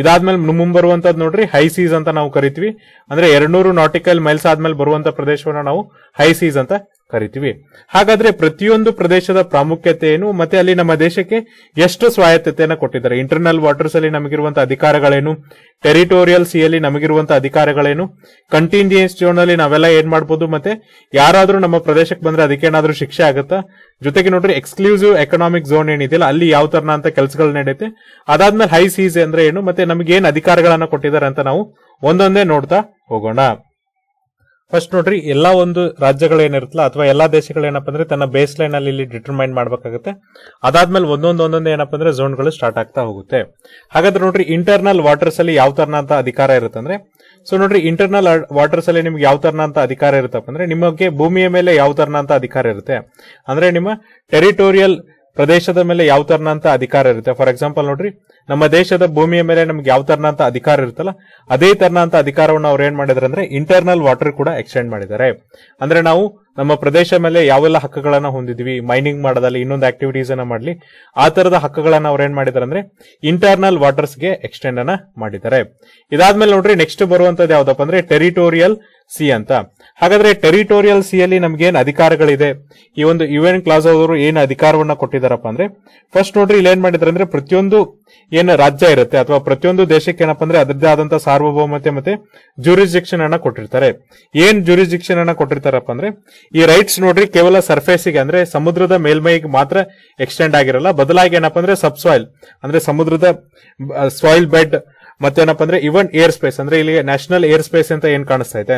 ಇದಾದ್ಮೇಲೆ ಮುಂಬರುವಂತದ್ ನೋಡ್ರಿ ಹೈ ಸೀಸ್ ಅಂತ ನಾವು ಕರಿತೀವಿ ಅಂದ್ರೆ ಎರಡ್ನೂರು ನಾಟಿಕಲ್ ಮೈಲ್ಸ್ ಆದ್ಮೇಲೆ ಬರುವಂತ ಪ್ರದೇಶವನ್ನ ನಾವು ಹೈ ಸೀಸ್ ಅಂತ ಕರಿತೀವಿ ಹಾಗಾದ್ರೆ ಪ್ರತಿಯೊಂದು ಪ್ರದೇಶದ ಪ್ರಾಮುಖ್ಯತೆ ಏನು ಮತ್ತೆ ಅಲ್ಲಿ ನಮ್ಮ ದೇಶಕ್ಕೆ ಎಷ್ಟು ಸ್ವಾಯತ್ತತೆಯನ್ನು ಕೊಟ್ಟಿದ್ದಾರೆ ಇಂಟರ್ನಲ್ ವಾಟರ್ಸ್ ಅಲ್ಲಿ ನಮಗಿರುವಂತಹ ಅಧಿಕಾರಗಳೇನು ಟೆರಿಟೋರಿಯಲ್ ಸಿ ಅಲ್ಲಿ ನಮಗಿರುವಂತಹ ಅಧಿಕಾರಗಳೇನು ಕಂಟಿನ್ಯೂಸ್ ಜೋನ್ ಅಲ್ಲಿ ನಾವೆಲ್ಲ ಏನ್ ಮಾಡಬಹುದು ಮತ್ತೆ ಯಾರಾದರೂ ನಮ್ಮ ಪ್ರದೇಶಕ್ಕೆ ಬಂದ್ರೆ ಏನಾದರೂ ಶಿಕ್ಷೆ ಆಗುತ್ತಾ ಜೊತೆಗೆ ನೋಡ್ರಿ ಎಕ್ಸ್ಕ್ಲೂಸಿವ್ ಎಕನಾಮಿಕ್ ಝೋನ್ ಏನಿದೆಯಲ್ಲ ಅಲ್ಲಿ ಯಾವ ತರನ ಅಂತ ಕೆಲಸಗಳು ನಡೆಯುತ್ತೆ ಅದಾದ್ಮೇಲೆ ಹೈ ಸೀಸ್ ಅಂದ್ರೆ ಏನು ಮತ್ತೆ ನಮ್ಗೆ ಏನ್ ಅಧಿಕಾರಗಳನ್ನ ಕೊಟ್ಟಿದ್ದಾರೆ ಅಂತ ನಾವು ಒಂದೊಂದೇ ನೋಡ್ತಾ ಹೋಗೋಣ ಫಸ್ಟ್ ನೋಡ್ರಿ ಎಲ್ಲಾ ಒಂದು ರಾಜ್ಯಗಳು ಏನಿರುತ್ತಲ್ಲ ಅಥವಾ ಎಲ್ಲಾ ದೇಶಗಳೇನಪ್ಪ ಅಂದ್ರೆ ತನ್ನ ಬೇಸ್ ಲೈನ್ ಅಲ್ಲಿ ಇಲ್ಲಿ ಡಿಟರ್ಮೈನ್ ಮಾಡಬೇಕಾಗುತ್ತೆ ಅದಾದ್ಮೇಲೆ ಒಂದೊಂದು ಒಂದೊಂದು ಏನಪ್ಪ ಅಂದ್ರೆ ಝೋನ್ಗಳು ಸ್ಟಾರ್ಟ್ ಆಗ್ತಾ ಹೋಗುತ್ತೆ ಹಾಗಾದ್ರೆ ನೋಡ್ರಿ ಇಂಟರ್ನಲ್ ವಾಟರ್ಸ್ ಅಲ್ಲಿ ಯಾವ ತರನಂತ ಅಧಿಕಾರ ಇರುತ್ತೆ ಅಂದ್ರೆ ಸೊ ನೋಡ್ರಿ ಇಂಟರ್ನಲ್ ವಾಟರ್ಸ್ ಅಲ್ಲಿ ನಿಮ್ಗೆ ಯಾವ ತರನಂತ ಅಧಿಕಾರ ಇರುತ್ತಪ್ಪ ಅಂದ್ರೆ ನಿಮಗೆ ಭೂಮಿಯ ಮೇಲೆ ಯಾವ ತರನಂತ ಅಧಿಕಾರ ಇರುತ್ತೆ ಅಂದ್ರೆ ನಿಮ್ಮ ಟೆರಿಟೋರಿಯಲ್ ಪ್ರದೇಶದ ಮೇಲೆ ಯಾವ ತರನಂತ ಅಧಿಕಾರ ಇರುತ್ತೆ ಫಾರ್ ಎಕ್ಸಾಂಪಲ್ ನೋಡ್ರಿ ನಮ್ಮ ದೇಶದ ಭೂಮಿಯ ಮೇಲೆ ನಮ್ಗೆ ಯಾವ ತರನಂತ ಅಧಿಕಾರ ಇರುತ್ತಲ್ಲ ಅದೇ ತರನಂತ ಅಧಿಕಾರವನ್ನು ಅವ್ರು ಏನ್ ಮಾಡಿದ್ರೆ ಅಂದ್ರೆ ಇಂಟರ್ನಲ್ ವಾಟರ್ ಕೂಡ ಎಕ್ಸ್ಟೆಂಡ್ ಮಾಡಿದ್ದಾರೆ ಅಂದ್ರೆ ನಾವು ನಮ್ಮ ಪ್ರದೇಶ ಮೇಲೆ ಯಾವೆಲ್ಲ ಹಕ್ಕುಗಳನ್ನ ಹೊಂದಿದ್ವಿ ಮೈನಿಂಗ್ ಮಾಡೋದಲ್ಲಿ ಇನ್ನೊಂದು ಆಕ್ಟಿವಿಟೀಸ್ ಅನ್ನ ಮಾಡ್ಲಿ ಆ ತರದ ಹಕ್ಕುಗಳನ್ನ ಅವ್ರು ಏನ್ ಮಾಡಿದಾರೆ ಅಂದ್ರೆ ಇಂಟರ್ನಲ್ ವಾಟರ್ಸ್ ಗೆ ಎಕ್ಸ್ಟೆಂಡ್ ಅನ್ನ ಮಾಡಿದ್ದಾರೆ ಇದಾದ್ಮೇಲೆ ನೋಡ್ರಿ ನೆಕ್ಸ್ಟ್ ಬರುವಂತದ್ದು ಯಾವ್ದಪ್ಪ ಅಂದ್ರೆ ಟೆರಿಟೋರಿಯಲ್ ಸಿ ಅಂತ ಹಾಗಾದ್ರೆ ಟೆರಿಟೋರಿಯಲ್ ಸಿ ಅಲ್ಲಿ ಏನ್ ಅಧಿಕಾರಗಳಿದೆ ಈ ಒಂದು ಇವೆಂಟ್ ಕ್ಲಾಸ್ ಅವರು ಏನ್ ಅಧಿಕಾರವನ್ನ ಕೊಟ್ಟಿದಾರಪ್ಪ ಅಂದ್ರೆ ಫಸ್ಟ್ ನೋಡ್ರಿ ಇಲ್ಲಿ ಏನ್ ಮಾಡಿದ್ರೆ ಅಂದ್ರೆ ಪ್ರತಿಯೊಂದು ಏನ್ ರಾಜ್ಯ ಇರುತ್ತೆ ಅಥವಾ ಪ್ರತಿಯೊಂದು ದೇಶಕ್ಕೆ ಏನಪ್ಪಾ ಅಂದ್ರೆ ಅದರದ್ದೇ ಆದಂತಹ ಸಾರ್ವಭೌಮತೆ ಮತ್ತೆ ಜೂರಿಸ್ಡಿಕ್ಷನ್ ಅನ್ನ ಕೊಟ್ಟಿರ್ತಾರೆ ಏನ್ ಜೂರಿಸ್ಡಿಕ್ಷನ್ ಅನ್ನ ಕೊಟ್ಟಿರ್ತಾರಪ್ಪ ಅಂದ್ರೆ ಈ ರೈಟ್ಸ್ ನೋಡ್ರಿ ಕೇವಲ ಸರ್ಫೇಸಿಗೆ ಅಂದ್ರೆ ಸಮುದ್ರದ ಮೇಲ್ಮೈಗೆ ಮಾತ್ರ ಎಕ್ಸ್ಟೆಂಡ್ ಆಗಿರಲ್ಲ ಬದಲಾಗಿ ಏನಪ್ಪ ಅಂದ್ರೆ ಸಬ್ ಸಾಯಿಲ್ ಅಂದ್ರೆ ಸಮುದ್ರದ ಸಾಯಿಲ್ ಬೆಡ್ ಮತ್ತೇನಪ್ಪ ಅಂದ್ರೆ ಇವನ್ ಏರ್ ಸ್ಪೇಸ್ ಅಂದ್ರೆ ಇಲ್ಲಿ ನ್ಯಾಷನಲ್ ಏರ್ ಸ್ಪೇಸ್ ಅಂತ ಏನ್ ಕಾಣಿಸ್ತಾ ಇದೆ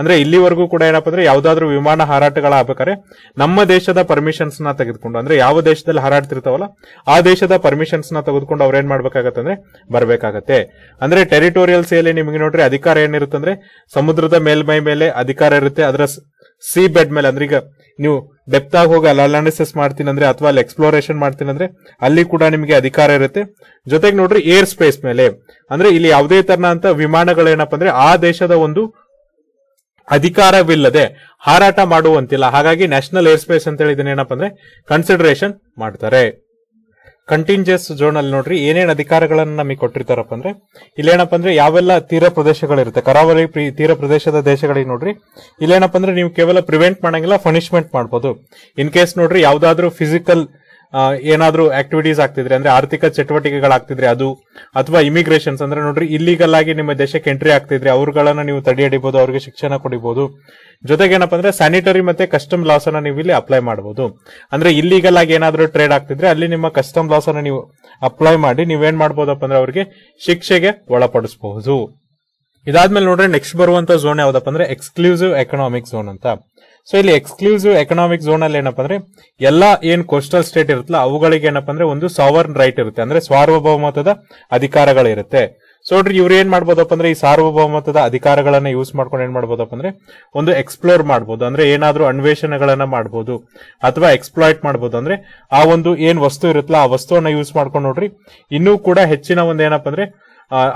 ಅಂದ್ರೆ ಇಲ್ಲಿವರೆಗೂ ಕೂಡ ಏನಪ್ಪ ಅಂದ್ರೆ ಯಾವ್ದಾದ್ರು ವಿಮಾನ ಹಾರಾಟಗಳಾಗಬೇಕಾದ್ರೆ ನಮ್ಮ ದೇಶದ ಪರ್ಮಿಷನ್ಸ್ ನ ತೆಗೆದುಕೊಂಡು ಅಂದ್ರೆ ಯಾವ ದೇಶದಲ್ಲಿ ಹಾರಾಡ್ತಿರ್ತಾವಲ್ಲ ಆ ದೇಶದ ಪರ್ಮಿಷನ್ಸ್ ನ ತೆಗೆದುಕೊಂಡು ಅವ್ರೇನ್ ಮಾಡ್ಬೇಕಾಗತ್ತೆ ಅಂದ್ರೆ ಬರ್ಬೇಕಾಗತ್ತೆ ಅಂದ್ರೆ ಟೆರಿಟೋರಿಯಲ್ ಸೇಲಿ ನಿಮಗೆ ನೋಡ್ರಿ ಅಧಿಕಾರ ಏನಿರುತ್ತೆ ಅಂದ್ರೆ ಸಮುದ್ರದ ಮೇಲ್ಮೈ ಮೇಲೆ ಅಧಿಕಾರ ಇರುತ್ತೆ ಅದರ ಸಿ ಬೆಡ್ ಮೇಲೆ ಅಂದ್ರೆ ಈಗ ನೀವು ಡೆಪ್ತಾಗಿ ಹೋಗಿ ಅಲ್ಲಿ ಅನಾಲಿಸಿಸ್ ಮಾಡ್ತೀನಿ ಅಂದ್ರೆ ಅಥವಾ ಅಲ್ಲಿ ಎಕ್ಸ್ಪ್ಲೋರೇಷನ್ ಮಾಡ್ತೀನಿ ಅಂದ್ರೆ ಅಲ್ಲಿ ಕೂಡ ನಿಮಗೆ ಅಧಿಕಾರ ಇರುತ್ತೆ ಜೊತೆಗೆ ನೋಡ್ರಿ ಏರ್ ಸ್ಪೇಸ್ ಮೇಲೆ ಅಂದ್ರೆ ಇಲ್ಲಿ ಯಾವುದೇ ತರನಂತ ವಿಮಾನಗಳೇನಪ್ಪ ಅಂದ್ರೆ ಆ ದೇಶದ ಒಂದು ಅಧಿಕಾರವಿಲ್ಲದೆ ಹಾರಾಟ ಮಾಡುವಂತಿಲ್ಲ ಹಾಗಾಗಿ ನ್ಯಾಷನಲ್ ಏರ್ ಸ್ಪೇಸ್ ಅಂತ ಹೇಳಿದ್ರೆ ಏನಪ್ಪ ಅಂದ್ರೆ ಕನ್ಸಿಡರೇಷನ್ ಮಾಡ್ತಾರೆ ಕಂಟಿಂಜಸ್ ಝೋನ್ ಅಲ್ಲಿ ನೋಡ್ರಿ ಏನೇನು ಅಧಿಕಾರಗಳನ್ನ ನಮಗೆ ಕೊಟ್ಟಿರ್ತಾರಪ್ಪ ಅಂದ್ರೆ ಇಲ್ಲೇನಪ್ಪ ಅಂದ್ರೆ ಯಾವೆಲ್ಲ ತೀರ ಪ್ರದೇಶಗಳಿರುತ್ತೆ ಕರಾವಳಿ ತೀರ ಪ್ರದೇಶದ ದೇಶಗಳಿಗೆ ನೋಡ್ರಿ ಇಲ್ಲೇನಪ್ಪ ಅಂದ್ರೆ ನೀವು ಕೇವಲ ಪ್ರಿವೆಂಟ್ ಮಾಡಂಗಿಲ್ಲ ಪನಿಷ್ಮೆಂಟ್ ಮಾಡ್ಬೋದು ಇನ್ ಕೇಸ್ ನೋಡ್ರಿ ಯಾವ್ದಾದ್ರು ಫಿಸಿಕಲ್ ಏನಾದ್ರೂ ಆಕ್ಟಿವಿಟೀಸ್ ಆಗ್ತಿದ್ರೆ ಅಂದ್ರೆ ಆರ್ಥಿಕ ಚಟುವಟಿಕೆಗಳಾಗ್ತಿದ್ರೆ ಅದು ಅಥವಾ ಇಮಿಗ್ರೇಷನ್ಸ್ ಅಂದ್ರೆ ನೋಡ್ರಿ ಇಲ್ಲಿಗಲ್ ಆಗಿ ನಿಮ್ಮ ದೇಶಕ್ಕೆ ಎಂಟ್ರಿ ಆಗ್ತಿದ್ರೆ ಅವ್ರಗಳನ್ನ ನೀವು ತಡೆ ಅವ್ರಿಗೆ ಶಿಕ್ಷಣ ಕೊಡಿಬಹುದು ಜೊತೆಗೆ ಏನಪ್ಪಾ ಅಂದ್ರೆ ಸ್ಯಾನಿಟರಿ ಮತ್ತೆ ಕಸ್ಟಮ್ ಲಾಸ್ ಅನ್ನ ನೀವು ಇಲ್ಲಿ ಅಪ್ಲೈ ಮಾಡಬಹುದು ಅಂದ್ರೆ ಇಲ್ಲಿಗಲ್ ಆಗಿ ಏನಾದ್ರೂ ಟ್ರೇಡ್ ಆಗ್ತಿದ್ರೆ ಅಲ್ಲಿ ನಿಮ್ಮ ಕಸ್ಟಮ್ ಲಾಸ್ ಅನ್ನ ನೀವು ಅಪ್ಲೈ ಮಾಡಿ ನೀವೇನ್ ಮಾಡಬಹುದಪ್ಪ ಅಂದ್ರೆ ಅವ್ರಿಗೆ ಶಿಕ್ಷೆಗೆ ಒಳಪಡಿಸಬಹುದು ಇದಾದ್ಮೇಲೆ ನೋಡ್ರಿ ನೆಕ್ಸ್ಟ್ ಬರುವಂತ ಝೋನ್ ಯಾವ್ದಪ್ಪ ಅಂದ್ರೆ ಎಕ್ಸ್ಕ್ಲೂಸಿವ್ ಎಕನಾಮಿಕ್ ಝೋನ್ ಅಂತ ಸೊ ಇಲ್ಲಿ ಎಕ್ಸ್ಕ್ಲೂಸಿವ್ ಎಕನಾಮಿಕ್ ಝೋನ್ ಅಲ್ಲಿ ಏನಪ್ಪಾ ಅಂದ್ರೆ ಎಲ್ಲಾ ಏನ್ ಕೋಸ್ಟಲ್ ಸ್ಟೇಟ್ ಇರುತ್ತಲ್ಲ ಅವುಗಳಿಗೆ ಏನಪ್ಪಾ ಅಂದ್ರೆ ಒಂದು ಸಾವರ್ನ್ ರೈಟ್ ಇರುತ್ತೆ ಅಂದ್ರೆ ಸಾರ್ವಭೌಮತದ ಅಧಿಕಾರಗಳಿರುತ್ತೆ ಸೊ ನೋಡ್ರಿ ಇವ್ರು ಏನ್ ಮಾಡ್ಬೋದಪ್ಪ ಅಂದ್ರೆ ಈ ಸಾರ್ವಭೌಮತದ ಅಧಿಕಾರಗಳನ್ನ ಯೂಸ್ ಮಾಡ್ಕೊಂಡು ಏನ್ ಮಾಡ್ಬೋದಪ್ಪ ಅಂದ್ರೆ ಒಂದು ಎಕ್ಸ್ಪ್ಲೋರ್ ಮಾಡ್ಬೋದು ಅಂದ್ರೆ ಏನಾದ್ರೂ ಅನ್ವೇಷಣೆಗಳನ್ನ ಮಾಡ್ಬೋದು ಅಥವಾ ಎಕ್ಸ್ಪ್ಲಾಯ್ಟ್ ಮಾಡ್ಬೋದು ಅಂದ್ರೆ ಆ ಒಂದು ಏನ್ ವಸ್ತು ಇರುತ್ತಲ್ಲ ಆ ವಸ್ತುವನ್ನ ಯೂಸ್ ಮಾಡ್ಕೊಂಡು ನೋಡ್ರಿ ಇನ್ನೂ ಕೂಡ ಹೆಚ್ಚಿನ ಒಂದು ಏನಪ್ಪ ಅಂದ್ರೆ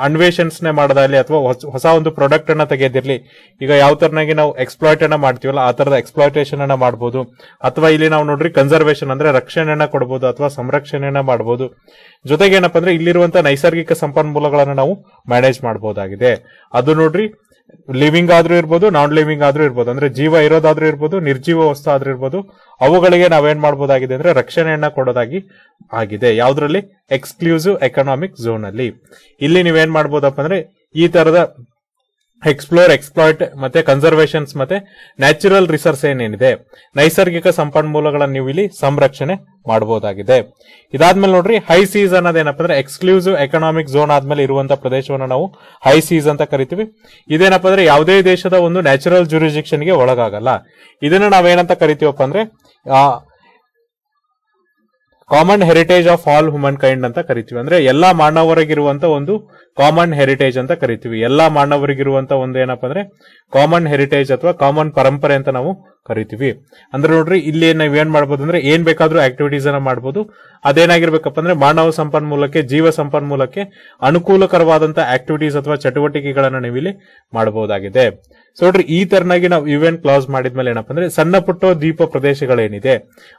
ಅನ್ವೇಷನ್ಸ್ನೆ ಮಾಡೋದಾಗಲಿ ಅಥವಾ ಹೊಸ ಒಂದು ಪ್ರಾಡಕ್ಟ್ ಅನ್ನ ತೆಗೆದಿರ್ಲಿ ಈಗ ಯಾವ ತರನಾಗಿ ನಾವು ಎಕ್ಸ್ಪ್ಲಾಯ್ಟ್ ಅನ್ನ ಮಾಡ್ತೀವಲ್ಲ ಆ ತರದ ಎಕ್ಸ್ಪ್ಲಾಯ್ಟೇಷನ್ ಅನ್ನ ಮಾಡಬಹುದು ಅಥವಾ ಇಲ್ಲಿ ನಾವು ನೋಡ್ರಿ ಕನ್ಸರ್ವೇಶನ್ ಅಂದ್ರೆ ರಕ್ಷಣೆಯನ್ನ ಕೊಡಬಹುದು ಅಥವಾ ಸಂರಕ್ಷಣೆಯನ್ನ ಮಾಡಬಹುದು ಜೊತೆಗೆ ಏನಪ್ಪಾ ಅಂದ್ರೆ ಇಲ್ಲಿರುವಂತಹ ನೈಸರ್ಗಿಕ ಸಂಪನ್ಮೂಲಗಳನ್ನ ನಾವು ಮ್ಯಾನೇಜ್ ಮಾಡಬಹುದಾಗಿದೆ ಅದು ನೋಡ್ರಿ ಲಿವಿಂಗ್ ಆದ್ರೂ ಇರ್ಬೋದು ನಾನ್ ಲಿವಿಂಗ್ ಆದ್ರೂ ಇರ್ಬೋದು ಅಂದ್ರೆ ಜೀವ ಇರೋದಾದ್ರೂ ಇರ್ಬೋದು ನಿರ್ಜೀವ ವಸ್ತು ಆದ್ರೂ ಇರ್ಬೋದು ಅವುಗಳಿಗೆ ನಾವೇನ್ ಮಾಡಬಹುದಾಗಿದೆ ಅಂದ್ರೆ ರಕ್ಷಣೆಯನ್ನ ಕೊಡೋದಾಗಿ ಆಗಿದೆ ಯಾವ್ದ್ರಲ್ಲಿ ಎಕ್ಸ್ಕ್ಲೂಸಿವ್ ಎಕನಾಮಿಕ್ ಝೋನ್ ಅಲ್ಲಿ ಇಲ್ಲಿ ನೀವೇನ್ ಮಾಡ್ಬೋದಪ್ಪ ಅಂದ್ರೆ ಈ ತರದ ಎಕ್ಸ್ಪ್ಲೋರ್ ಎಕ್ಸ್ಪ್ಲಾಯ್ಟ್ ಮತ್ತೆ ಕನ್ಸರ್ವೇಶನ್ಸ್ ಮತ್ತೆ ನ್ಯಾಚುರಲ್ ರಿಸೋರ್ಸ್ ಏನೇನಿದೆ ನೈಸರ್ಗಿಕ ಸಂಪನ್ಮೂಲಗಳನ್ನು ನೀವು ಇಲ್ಲಿ ಸಂರಕ್ಷಣೆ ಮಾಡಬಹುದಾಗಿದೆ ಇದಾದ್ಮೇಲೆ ನೋಡ್ರಿ ಹೈ ಸೀಸ್ ಅನ್ನೋದೇನಪ್ಪ ಅಂದ್ರೆ ಎಕ್ಸ್ಕ್ಲೂಸಿವ್ ಎಕನಾಮಿಕ್ ಝೋನ್ ಆದ್ಮೇಲೆ ಇರುವಂತ ಪ್ರದೇಶವನ್ನು ನಾವು ಹೈ ಸೀಸ್ ಅಂತ ಕರಿತೀವಿ ಇದೇನಪ್ಪ ಅಂದ್ರೆ ಯಾವುದೇ ದೇಶದ ಒಂದು ನ್ಯಾಚುರಲ್ ಜುರಿಜಿಕ್ಷನ್ಗೆ ಒಳಗಾಗಲ್ಲ ಇದನ್ನ ನಾವೇನಂತ ಕರಿತೀವಪ್ಪ ಅಂದ್ರೆ common heritage of all humankind ಅಂತ ಕರಿತೀವಿ ಅಂದ್ರೆ ಎಲ್ಲಾ ಮಾನವರಿಗಿರುವಂತ ಒಂದು ಕಾಮನ್ ಹೆರಿಟೇಜ್ ಅಂತ ಕರಿತೀವಿ ಎಲ್ಲಾ ಮಾನವರಿಗಿರುವಂತ ಒಂದು ಏನಪ್ಪಾ ಅಂದ್ರೆ ಕಾಮನ್ ಹೆರಿಟೇಜ್ ಅಥವಾ ಕಾಮನ್ ಪರಂಪರೆ ಅಂತ ನಾವು ಕರಿತೀವಿ ಅಂದ್ರೆ ನೋಡ್ರಿ ಇಲ್ಲಿ ನಾವ್ ಏನ್ ಮಾಡ್ಬೋದು ಅಂದ್ರೆ ಏನ್ ಬೇಕಾದ್ರೂ ಆಕ್ಟಿವಿಟೀಸ್ ಅನ್ನ ಮಾಡಬಹುದು ಅದೇನಾಗಿರ್ಬೇಕಪ್ಪ ಅಂದ್ರೆ ಮಾನವ ಸಂಪನ್ಮೂಲಕ್ಕೆ ಜೀವ ಸಂಪನ್ಮೂಲಕ್ಕೆ ಅನುಕೂಲಕರವಾದಂತಹ ಆಕ್ಟಿವಿಟೀಸ್ ಅಥವಾ ಚಟುವಟಿಕೆಗಳನ್ನ ನೀವು ಇಲ್ಲಿ ಮಾಡಬಹುದಾಗಿದೆ ಸೊ ನೋಡ್ರಿ ಈ ತರನಾಗಿ ನಾವು ಇವೆಂಟ್ ಕ್ಲಾಸ್ ಮಾಡಿದ್ಮೇಲೆ ಏನಪ್ಪ ಅಂದ್ರೆ ಸಣ್ಣ ಪುಟ್ಟ ದ್ವೀಪ ಪ್ರದೇಶಗಳೇನಿದೆ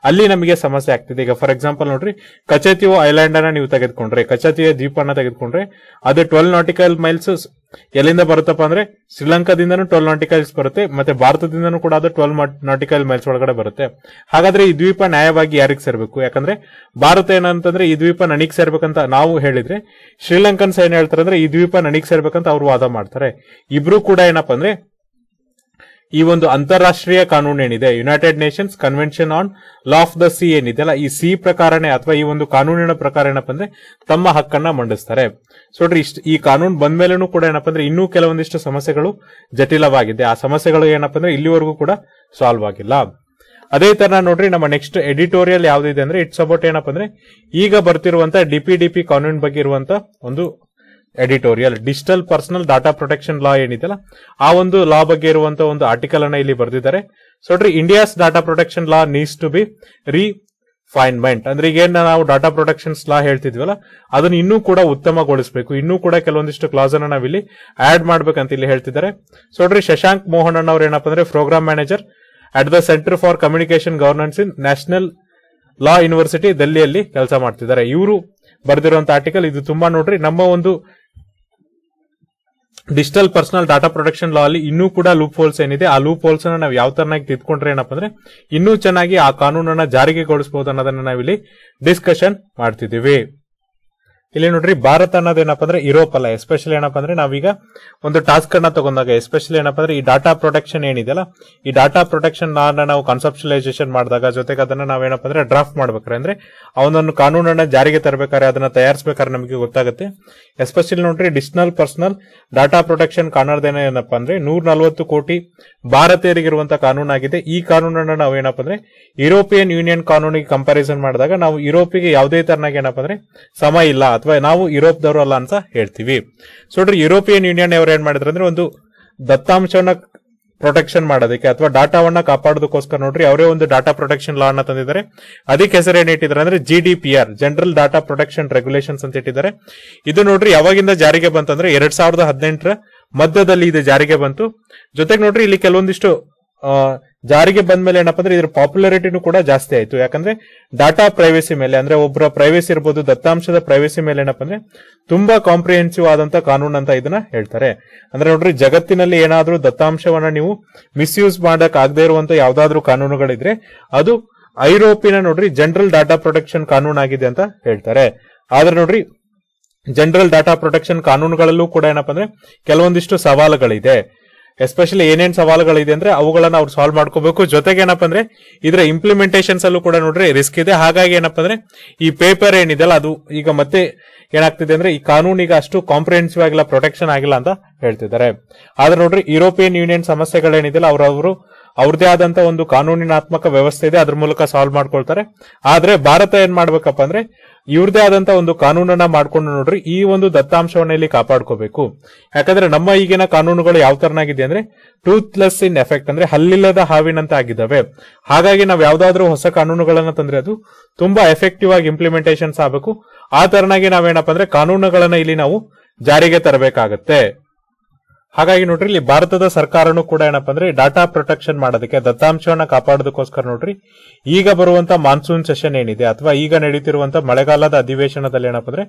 ಅಲ್ಲಿ ನಮಗೆ ಸಮಸ್ಯೆ ಆಗ್ತಿದೆ ಈಗ ಫಾರ್ ಎಕ್ಸಾಂಪಲ್ ನೋಡ್ರಿ ಕಚತಿಯೋ ಐಲ್ಯಾಂಡ್ ಅನ್ನ ನೀವು ತೆಗೆದುಕೊಂಡ್ರೆ ಕಚತಿಯ ದ್ವೀಪನ ತೆಗೆದುಕೊಂಡ್ರೆ ಅದು ಟ್ವೆಲ್ ನಾಟಿಕಲ್ ಮೈಲ್ಸ್ ಎಲ್ಲಿಂದ ಬರುತ್ತಪ್ಪ ಅಂದ್ರೆ ಶ್ರೀಲಂಕಾದಿಂದನೂ ಟ್ವೆಲ್ ನಾಟಿಕಲ್ಸ್ ಬರುತ್ತೆ ಮತ್ತೆ ಭಾರತದಿಂದನೂ ಕೂಡ ಅದು ಟ್ವೆಲ್ ನಾಟಿಕಲ್ ಮೈಲ್ಸ್ ಒಳಗಡೆ ಬರುತ್ತೆ ಹಾಗಾದ್ರೆ ಈ ದ್ವೀಪ ನ್ಯಾಯವಾಗಿ ಯಾರಿಗೆ ಸೇರ್ಬೇಕು ಯಾಕಂದ್ರೆ ಭಾರತ ಏನಂತಂದ್ರೆ ಈ ದ್ವೀಪ ನನಗ್ ಸೇರ್ಬೇಕಂತ ನಾವು ಹೇಳಿದ್ರೆ ಶ್ರೀಲಂಕನ್ಸ್ ಏನ್ ಹೇಳ್ತಾರೆ ಅಂದ್ರೆ ಈ ದ್ವೀಪ ನನಗ್ ಸೇರ್ಬೇಕಂತ ಅವ್ರು ವಾದ ಮಾಡ್ತಾರೆ ಇಬ್ರು ಕೂಡ ಏನಪ್ಪಾ ಅಂದ್ರೆ ಈ ಒಂದು ಅಂತಾರಾಷ್ಟ್ರೀಯ ಕಾನೂನು ಏನಿದೆ united nations convention on law of the sea ಅಲ್ಲ ಈ ಸಿ ಪ್ರಕಾರನೇ ಅಥವಾ ಈ ಒಂದು ಕಾನೂನಿನ ಪ್ರಕಾರ ಏನಪ್ಪ ಅಂದ್ರೆ ತಮ್ಮ ಹಕ್ಕನ್ನ ಮಂಡಿಸ್ತಾರೆ ಸೊ ಇಷ್ಟು ಈ ಕಾನೂನು ಬಂದ ಮೇಲೂ ಕೂಡ ಏನಪ್ಪ ಅಂದ್ರೆ ಇನ್ನೂ ಕೆಲವೊಂದಿಷ್ಟು ಸಮಸ್ಯೆಗಳು ಜಟಿಲವಾಗಿದೆ ಆ ಸಮಸ್ಯೆಗಳು ಏನಪ್ಪ ಅಂದ್ರೆ ಇಲ್ಲಿವರೆಗೂ ಕೂಡ ಸಾಲ್ವ್ ಆಗಿಲ್ಲ ಅದೇ ತರ ನೋಡ್ರಿ ನಮ್ಮ ನೆಕ್ಸ್ಟ್ ಎಡಿಟೋರಿಯಲ್ ಯಾವ್ದಿದೆ ಅಂದ್ರೆ ಇಟ್ಸ್ ಅಬೌಟ್ ಏನಪ್ಪ ಅಂದ್ರೆ ಈಗ ಬರ್ತಿರುವಂತಹ ಡಿಪಿ ಡಿಪಿ ಕಾನೂನು ಬಗ್ಗೆ ಇರುವಂತ ಒಂದು editorial digital personal data protection law ಏನಿದೆಯಲ್ಲ ಆ ಒಂದು ಲಾ ಬಗ್ಗೆ ಇರುವಂತ ಒಂದು ಆರ್ಟಿಕಲ್ ಅನ್ನ ಇಲ್ಲಿ ಬರೆದಿದ್ದಾರೆ so India's data protection law needs to be refinement ಅಂದ್ರೆ ಈಗ ಏನ ನಾವು ಡಾಟಾ ಪ್ರೊಟೆಕ್ಷನ್ಸ್ ಲಾ ಹೇಳ್ತಿದ್ವಲ್ಲ ಅದನ್ನ ಇನ್ನೂ ಕೂಡ ಉತ್ತಮಗೊಳಿಸಬೇಕು ಇನ್ನೂ ಕೂಡ ಕೆಲವೊಂದಿಷ್ಟು ಕ್ಲಾಸ್ ಅನ್ನ ನಾವಿಲ್ಲಿ ಆಡ್ ಮಾಡ್ಬೇಕಂತ ಇಲ್ಲಿ ಹೇಳ್ತಿದ್ದಾರೆ ಸೊ ನೋಡ್ರಿ ಶಶಾಂಕ್ ಮೋಹನ್ ಅಣ್ಣ ಅವ್ರು ಏನಪ್ಪ ಅಂದ್ರೆ programme manager at the centre for communication governance in national law university ದೆಲ್ಲಿಯಲ್ಲಿ ಕೆಲಸ ಮಾಡ್ತಿದ್ದಾರೆ ಇವರು ಬರೆದಿರುವಂತ ಆರ್ಟಿಕಲ್ ಇದು ತುಂಬಾ ನೋಡ್ರಿ ನಮ್ಮ ಒಂದು digital personal data protection law ಅಲ್ಲಿ ಇನ್ನೂ ಕೂಡ ಲೂಪ್ ಹೋಲ್ಸ್ ಏನಿದೆ ಆ ಲೂಪ್ ಹೋಲ್ಸ್ ನಾವು ಯಾವ ತರನಾಗಿ ತಿದ್ಕೊಂಡ್ರೆ ಏನಪ್ಪ ಅಂದ್ರೆ ಇನ್ನೂ ಚೆನ್ನಾಗಿ ಆ ಕಾನೂನನ್ನ ಜಾರಿಗೆಗೊಳಿಸಬಹುದು ಅನ್ನೋದನ್ನ ನಾವಿಲ್ಲಿ ಡಿಸ್ಕಷನ್ ಮಾಡ್ತಿದ್ದೀವಿ ಇಲ್ಲಿ ನೋಡ್ರಿ ಭಾರತ ಅನ್ನೋದು ಏನಪ್ಪಾ ಅಂದ್ರೆ ಯುರೋಪ್ ಅಲ್ಲ ಎಸ್ಪೆಷಲಿ ಏನಪ್ಪಾ ಅಂದ್ರೆ ನಾವೀಗ ಒಂದು ಟಾಸ್ಕ್ ಅನ್ನ ತಗೊಂಡಾಗ ಎಸ್ಪೆಷಲಿ ಏನಪ್ಪಾ ಅಂದ್ರೆ ಈ ಡಾಟಾ ಪ್ರೊಟೆಕ್ಷನ್ ಏನಿದೆಯಲ್ಲ ಈ ಡಾಟಾ ಪ್ರೊಟೆಕ್ಷನ್ ನಾವು ಕನ್ಸೆಪ್ಚುಲೈಸೇಷನ್ ಮಾಡಿದಾಗ ಜೊತೆಗೆ ಅದನ್ನ ನಾವೇನಪ್ಪ ಅಂದ್ರೆ ಡ್ರಾಫ್ಟ್ ಮಾಡ್ಬೇಕಾರೆ ಅಂದ್ರೆ ಅವನೊಂದು ಕಾನೂನನ್ನ ಜಾರಿಗೆ ತರಬೇಕಾದ್ರೆ ಅದನ್ನ ತಯಾರಿಸಬೇಕಾದ್ರೆ ನಮಗೆ ಗೊತ್ತಾಗುತ್ತೆ ಎಸ್ಪೆಷಲಿ ನೋಡ್ರಿ ಡಿಷನಲ್ ಪರ್ಸನಲ್ ಡಾಟಾ ಪ್ರೊಟೆಕ್ಷನ್ ಕಾನೂನದೇನ ಏನಪ್ಪಾ ಅಂದ್ರೆ ನೂರ ನಲ್ವತ್ತು ಕೋಟಿ ಭಾರತೀಯರಿಗಿರುವಂತಹ ಕಾನೂನಾಗಿದೆ ಈ ಕಾನೂನನ್ನ ನಾವೇನಪ್ಪ ಅಂದ್ರೆ ಯುರೋಪಿಯನ್ ಯೂನಿಯನ್ ಕಾನೂನಿಗೆ ಕಂಪಾರಿಸನ್ ಮಾಡಿದಾಗ ನಾವು ಯುರೋಪಿಗೆ ಯಾವುದೇ ತರನಾಗಿ ಏನಪ್ಪಾ ಅಂದ್ರೆ ಸಮಯ ಇಲ್ಲ ಅಥವಾ ನಾವು ಯುರೋಪ್ದವರು ಅಲ್ಲ ಅಂತ ಹೇಳ್ತೀವಿ ಸೊ ಡ್ರಿ ಯುರೋಪಿಯನ್ ಯೂನಿಯನ್ ಅವ್ರು ಏನ್ ಮಾಡಿದ್ರು ಅಂದ್ರೆ ಒಂದು ದತ್ತಾಂಶವನ್ನ ಪ್ರೊಟೆಕ್ಷನ್ ಮಾಡೋದಕ್ಕೆ ಅಥವಾ ಡಾಟಾವನ್ನ ಕಾಪಾಡೋದಕ್ಕೋಸ್ಕರ ನೋಡ್ರಿ ಅವರೇ ಒಂದು ಡಾಟಾ ಪ್ರೊಟೆಕ್ಷನ್ ಲಾ ಅನ್ನ ತಂದಿದ್ದಾರೆ ಅದಕ್ಕೆ ಹೆಸರು ಏನ್ ಇಟ್ಟಿದ್ದಾರೆ ಅಂದ್ರೆ G D P R general data protection regulations ಅಂತ ಇಟ್ಟಿದ್ದಾರೆ ಇದು ನೋಡ್ರಿ ಯಾವಾಗಿಂದ ಜಾರಿಗೆ ಬಂತಂದ್ರೆ ಎರಡ್ ಸಾವಿರದ ಹದಿನೆಂಟರ ಮಧ್ಯದಲ್ಲಿ ಇದು ಜಾರಿಗೆ ಬಂತು ಜೊತೆಗೆ ನೋಡ್ರಿ ಇಲ್ಲಿ ಕೆಲವೊಂದಿಷ್ಟು ಜಾರಿಗೆ ಬಂದ ಮೇಲೆ ಏನಪ್ಪಾ ಅಂದ್ರೆ ಇದ್ರ ಪಾಪ್ಯುಲಾರಿಟಿನೂ ಕೂಡ ಜಾಸ್ತಿ ಆಯ್ತು ಯಾಕಂದ್ರೆ ಡಾಟಾ ಪ್ರೈವಸಿ ಮೇಲೆ ಅಂದ್ರೆ ಒಬ್ಬರ ಪ್ರೈವಸಿ ಇರ್ಬೋದು ದತ್ತಾಂಶದ ಪ್ರೈವೇಸಿ ಮೇಲೆ ಏನಪ್ಪ ಅಂದ್ರೆ ತುಂಬಾ ಕಾಂಪ್ರಿಹೆನ್ಸಿವ್ ಆದಂತ ಕಾನೂನು ಅಂತ ಇದನ್ನ ಹೇಳ್ತಾರೆ ಅಂದ್ರೆ ನೋಡ್ರಿ ಜಗತ್ತಿನಲ್ಲಿ ಏನಾದ್ರೂ ದತ್ತಾಂಶವನ್ನ ನೀವು ಮಿಸ್ಯೂಸ್ ಮಾಡಕ್ ಆಗದೆ ಇರುವಂತ ಯಾವ್ದಾದ್ರು ಕಾನೂನುಗಳಿದ್ರೆ ಅದು ಐರೋಪಿನ ನೋಡ್ರಿ ಜನರಲ್ ಡಾಟಾ ಪ್ರೊಟೆಕ್ಷನ್ ಕಾನೂನಾಗಿದೆ ಅಂತ ಹೇಳ್ತಾರೆ ಆದ್ರೆ ನೋಡ್ರಿ ಜನರಲ್ ಡಾಟಾ ಪ್ರೊಟೆಕ್ಷನ್ ಕಾನೂನುಗಳಲ್ಲೂ ಕೂಡ ಏನಪ್ಪ ಅಂದ್ರೆ ಕೆಲವೊಂದಿಷ್ಟು ಸವಾಲುಗಳಿದೆ ಎಸ್ಪೆಷಲಿ ಏನೇನ್ ಸವಾಲುಗಳಿದೆ ಅಂದ್ರೆ ಅವುಗಳನ್ನ ಅವ್ರು ಸಾಲ್ವ್ ಮಾಡ್ಕೋಬೇಕು ಜೊತೆಗೆ ಏನಪ್ಪ ಅಂದ್ರೆ ಇದ್ರ ಇಂಪ್ಲಿಮೆಂಟೇಷನ್ಸ್ ಅಲ್ಲೂ ಕೂಡ ನೋಡ್ರಿ ರಿಸ್ಕ್ ಇದೆ ಹಾಗಾಗಿ ಏನಪ್ಪ ಅಂದ್ರೆ ಈ ಪೇಪರ್ ಅಲ್ಲ ಅದು ಈಗ ಮತ್ತೆ ಏನಾಗ್ತಿದೆ ಅಂದ್ರೆ ಈ ಕಾನೂನಿಗೆ ಅಷ್ಟು ಕಾಂಪ್ರಿಹೆನ್ಸಿವ್ ಆಗಿಲ್ಲ ಪ್ರೊಟೆಕ್ಷನ್ ಆಗಿಲ್ಲ ಅಂತ ಹೇಳ್ತಿದ್ದಾರೆ ಆದ್ರೆ ನೋಡ್ರಿ ಯುರೋಪಿಯನ್ ಯೂನಿಯನ್ ಸಮಸ್ಯೆಗಳೇನಿದೆಯಲ್ಲ ಅವ್ರವರು ಅವ್ರದೇ ಆದಂತ ಒಂದು ಕಾನೂನಿನಾತ್ಮಕ ವ್ಯವಸ್ಥೆ ಇದೆ ಅದ್ರ ಮೂಲಕ ಸಾಲ್ವ್ ಮಾಡ್ಕೊಳ್ತಾರೆ ಆದ್ರೆ ಭಾರತ ಏನ್ ಮಾಡ್ಬೇಕಪ್ಪ ಅಂದ್ರೆ ಇವ್ರದೇ ಆದಂತ ಒಂದು ಕಾನೂನನ್ನ ಮಾಡ್ಕೊಂಡು ನೋಡ್ರಿ ಈ ಒಂದು ದತ್ತಾಂಶವನ್ನ ಇಲ್ಲಿ ಕಾಪಾಡ್ಕೋಬೇಕು ಯಾಕಂದ್ರೆ ನಮ್ಮ ಈಗಿನ ಕಾನೂನುಗಳು ಯಾವ ತರನಾಗಿದೆ ಅಂದ್ರೆ ಟೂತ್ಲೆಸ್ ಇನ್ ಎಫೆಕ್ಟ್ ಅಂದ್ರೆ ಹಲ್ಲಿಲ್ಲದ ಹಾವಿನಂತ ಆಗಿದ್ದಾವೆ ಹಾಗಾಗಿ ನಾವು ಯಾವ್ದಾದ್ರೂ ಹೊಸ ಕಾನೂನುಗಳನ್ನ ತಂದ್ರೆ ಅದು ತುಂಬಾ ಎಫೆಕ್ಟಿವ್ ಆಗಿ ಇಂಪ್ಲಿಮೆಂಟೇಷನ್ಸ್ ಆಗಬೇಕು ಆ ತರನಾಗಿ ನಾವೇನಪ್ಪ ಅಂದ್ರೆ ಕಾನೂನುಗಳನ್ನ ಇಲ್ಲಿ ನಾವು ಜಾರಿಗೆ ತರಬೇಕಾಗತ್ತೆ ಹಾಗಾಗಿ ನೋಡ್ರಿ ಇಲ್ಲಿ ಭಾರತದ ಸರ್ಕಾರನು ಕೂಡ ಏನಪ್ಪ ಅಂದ್ರೆ ಡಾಟಾ ಪ್ರೊಟೆಕ್ಷನ್ ಮಾಡೋದಕ್ಕೆ ದತ್ತಾಂಶವನ್ನ ಕಾಪಾಡೋದಕ್ಕೋಸ್ಕರ ನೋಡ್ರಿ ಈಗ ಬರುವಂತ ಮಾನ್ಸೂನ್ ಸೆಷನ್ ಏನಿದೆ ಅಥವಾ ಈಗ ನಡೀತಿರುವಂತ ಮಳೆಗಾಲದ ಅಧಿವೇಶನದಲ್ಲಿ ಏನಪ್ಪ ಅಂದ್ರೆ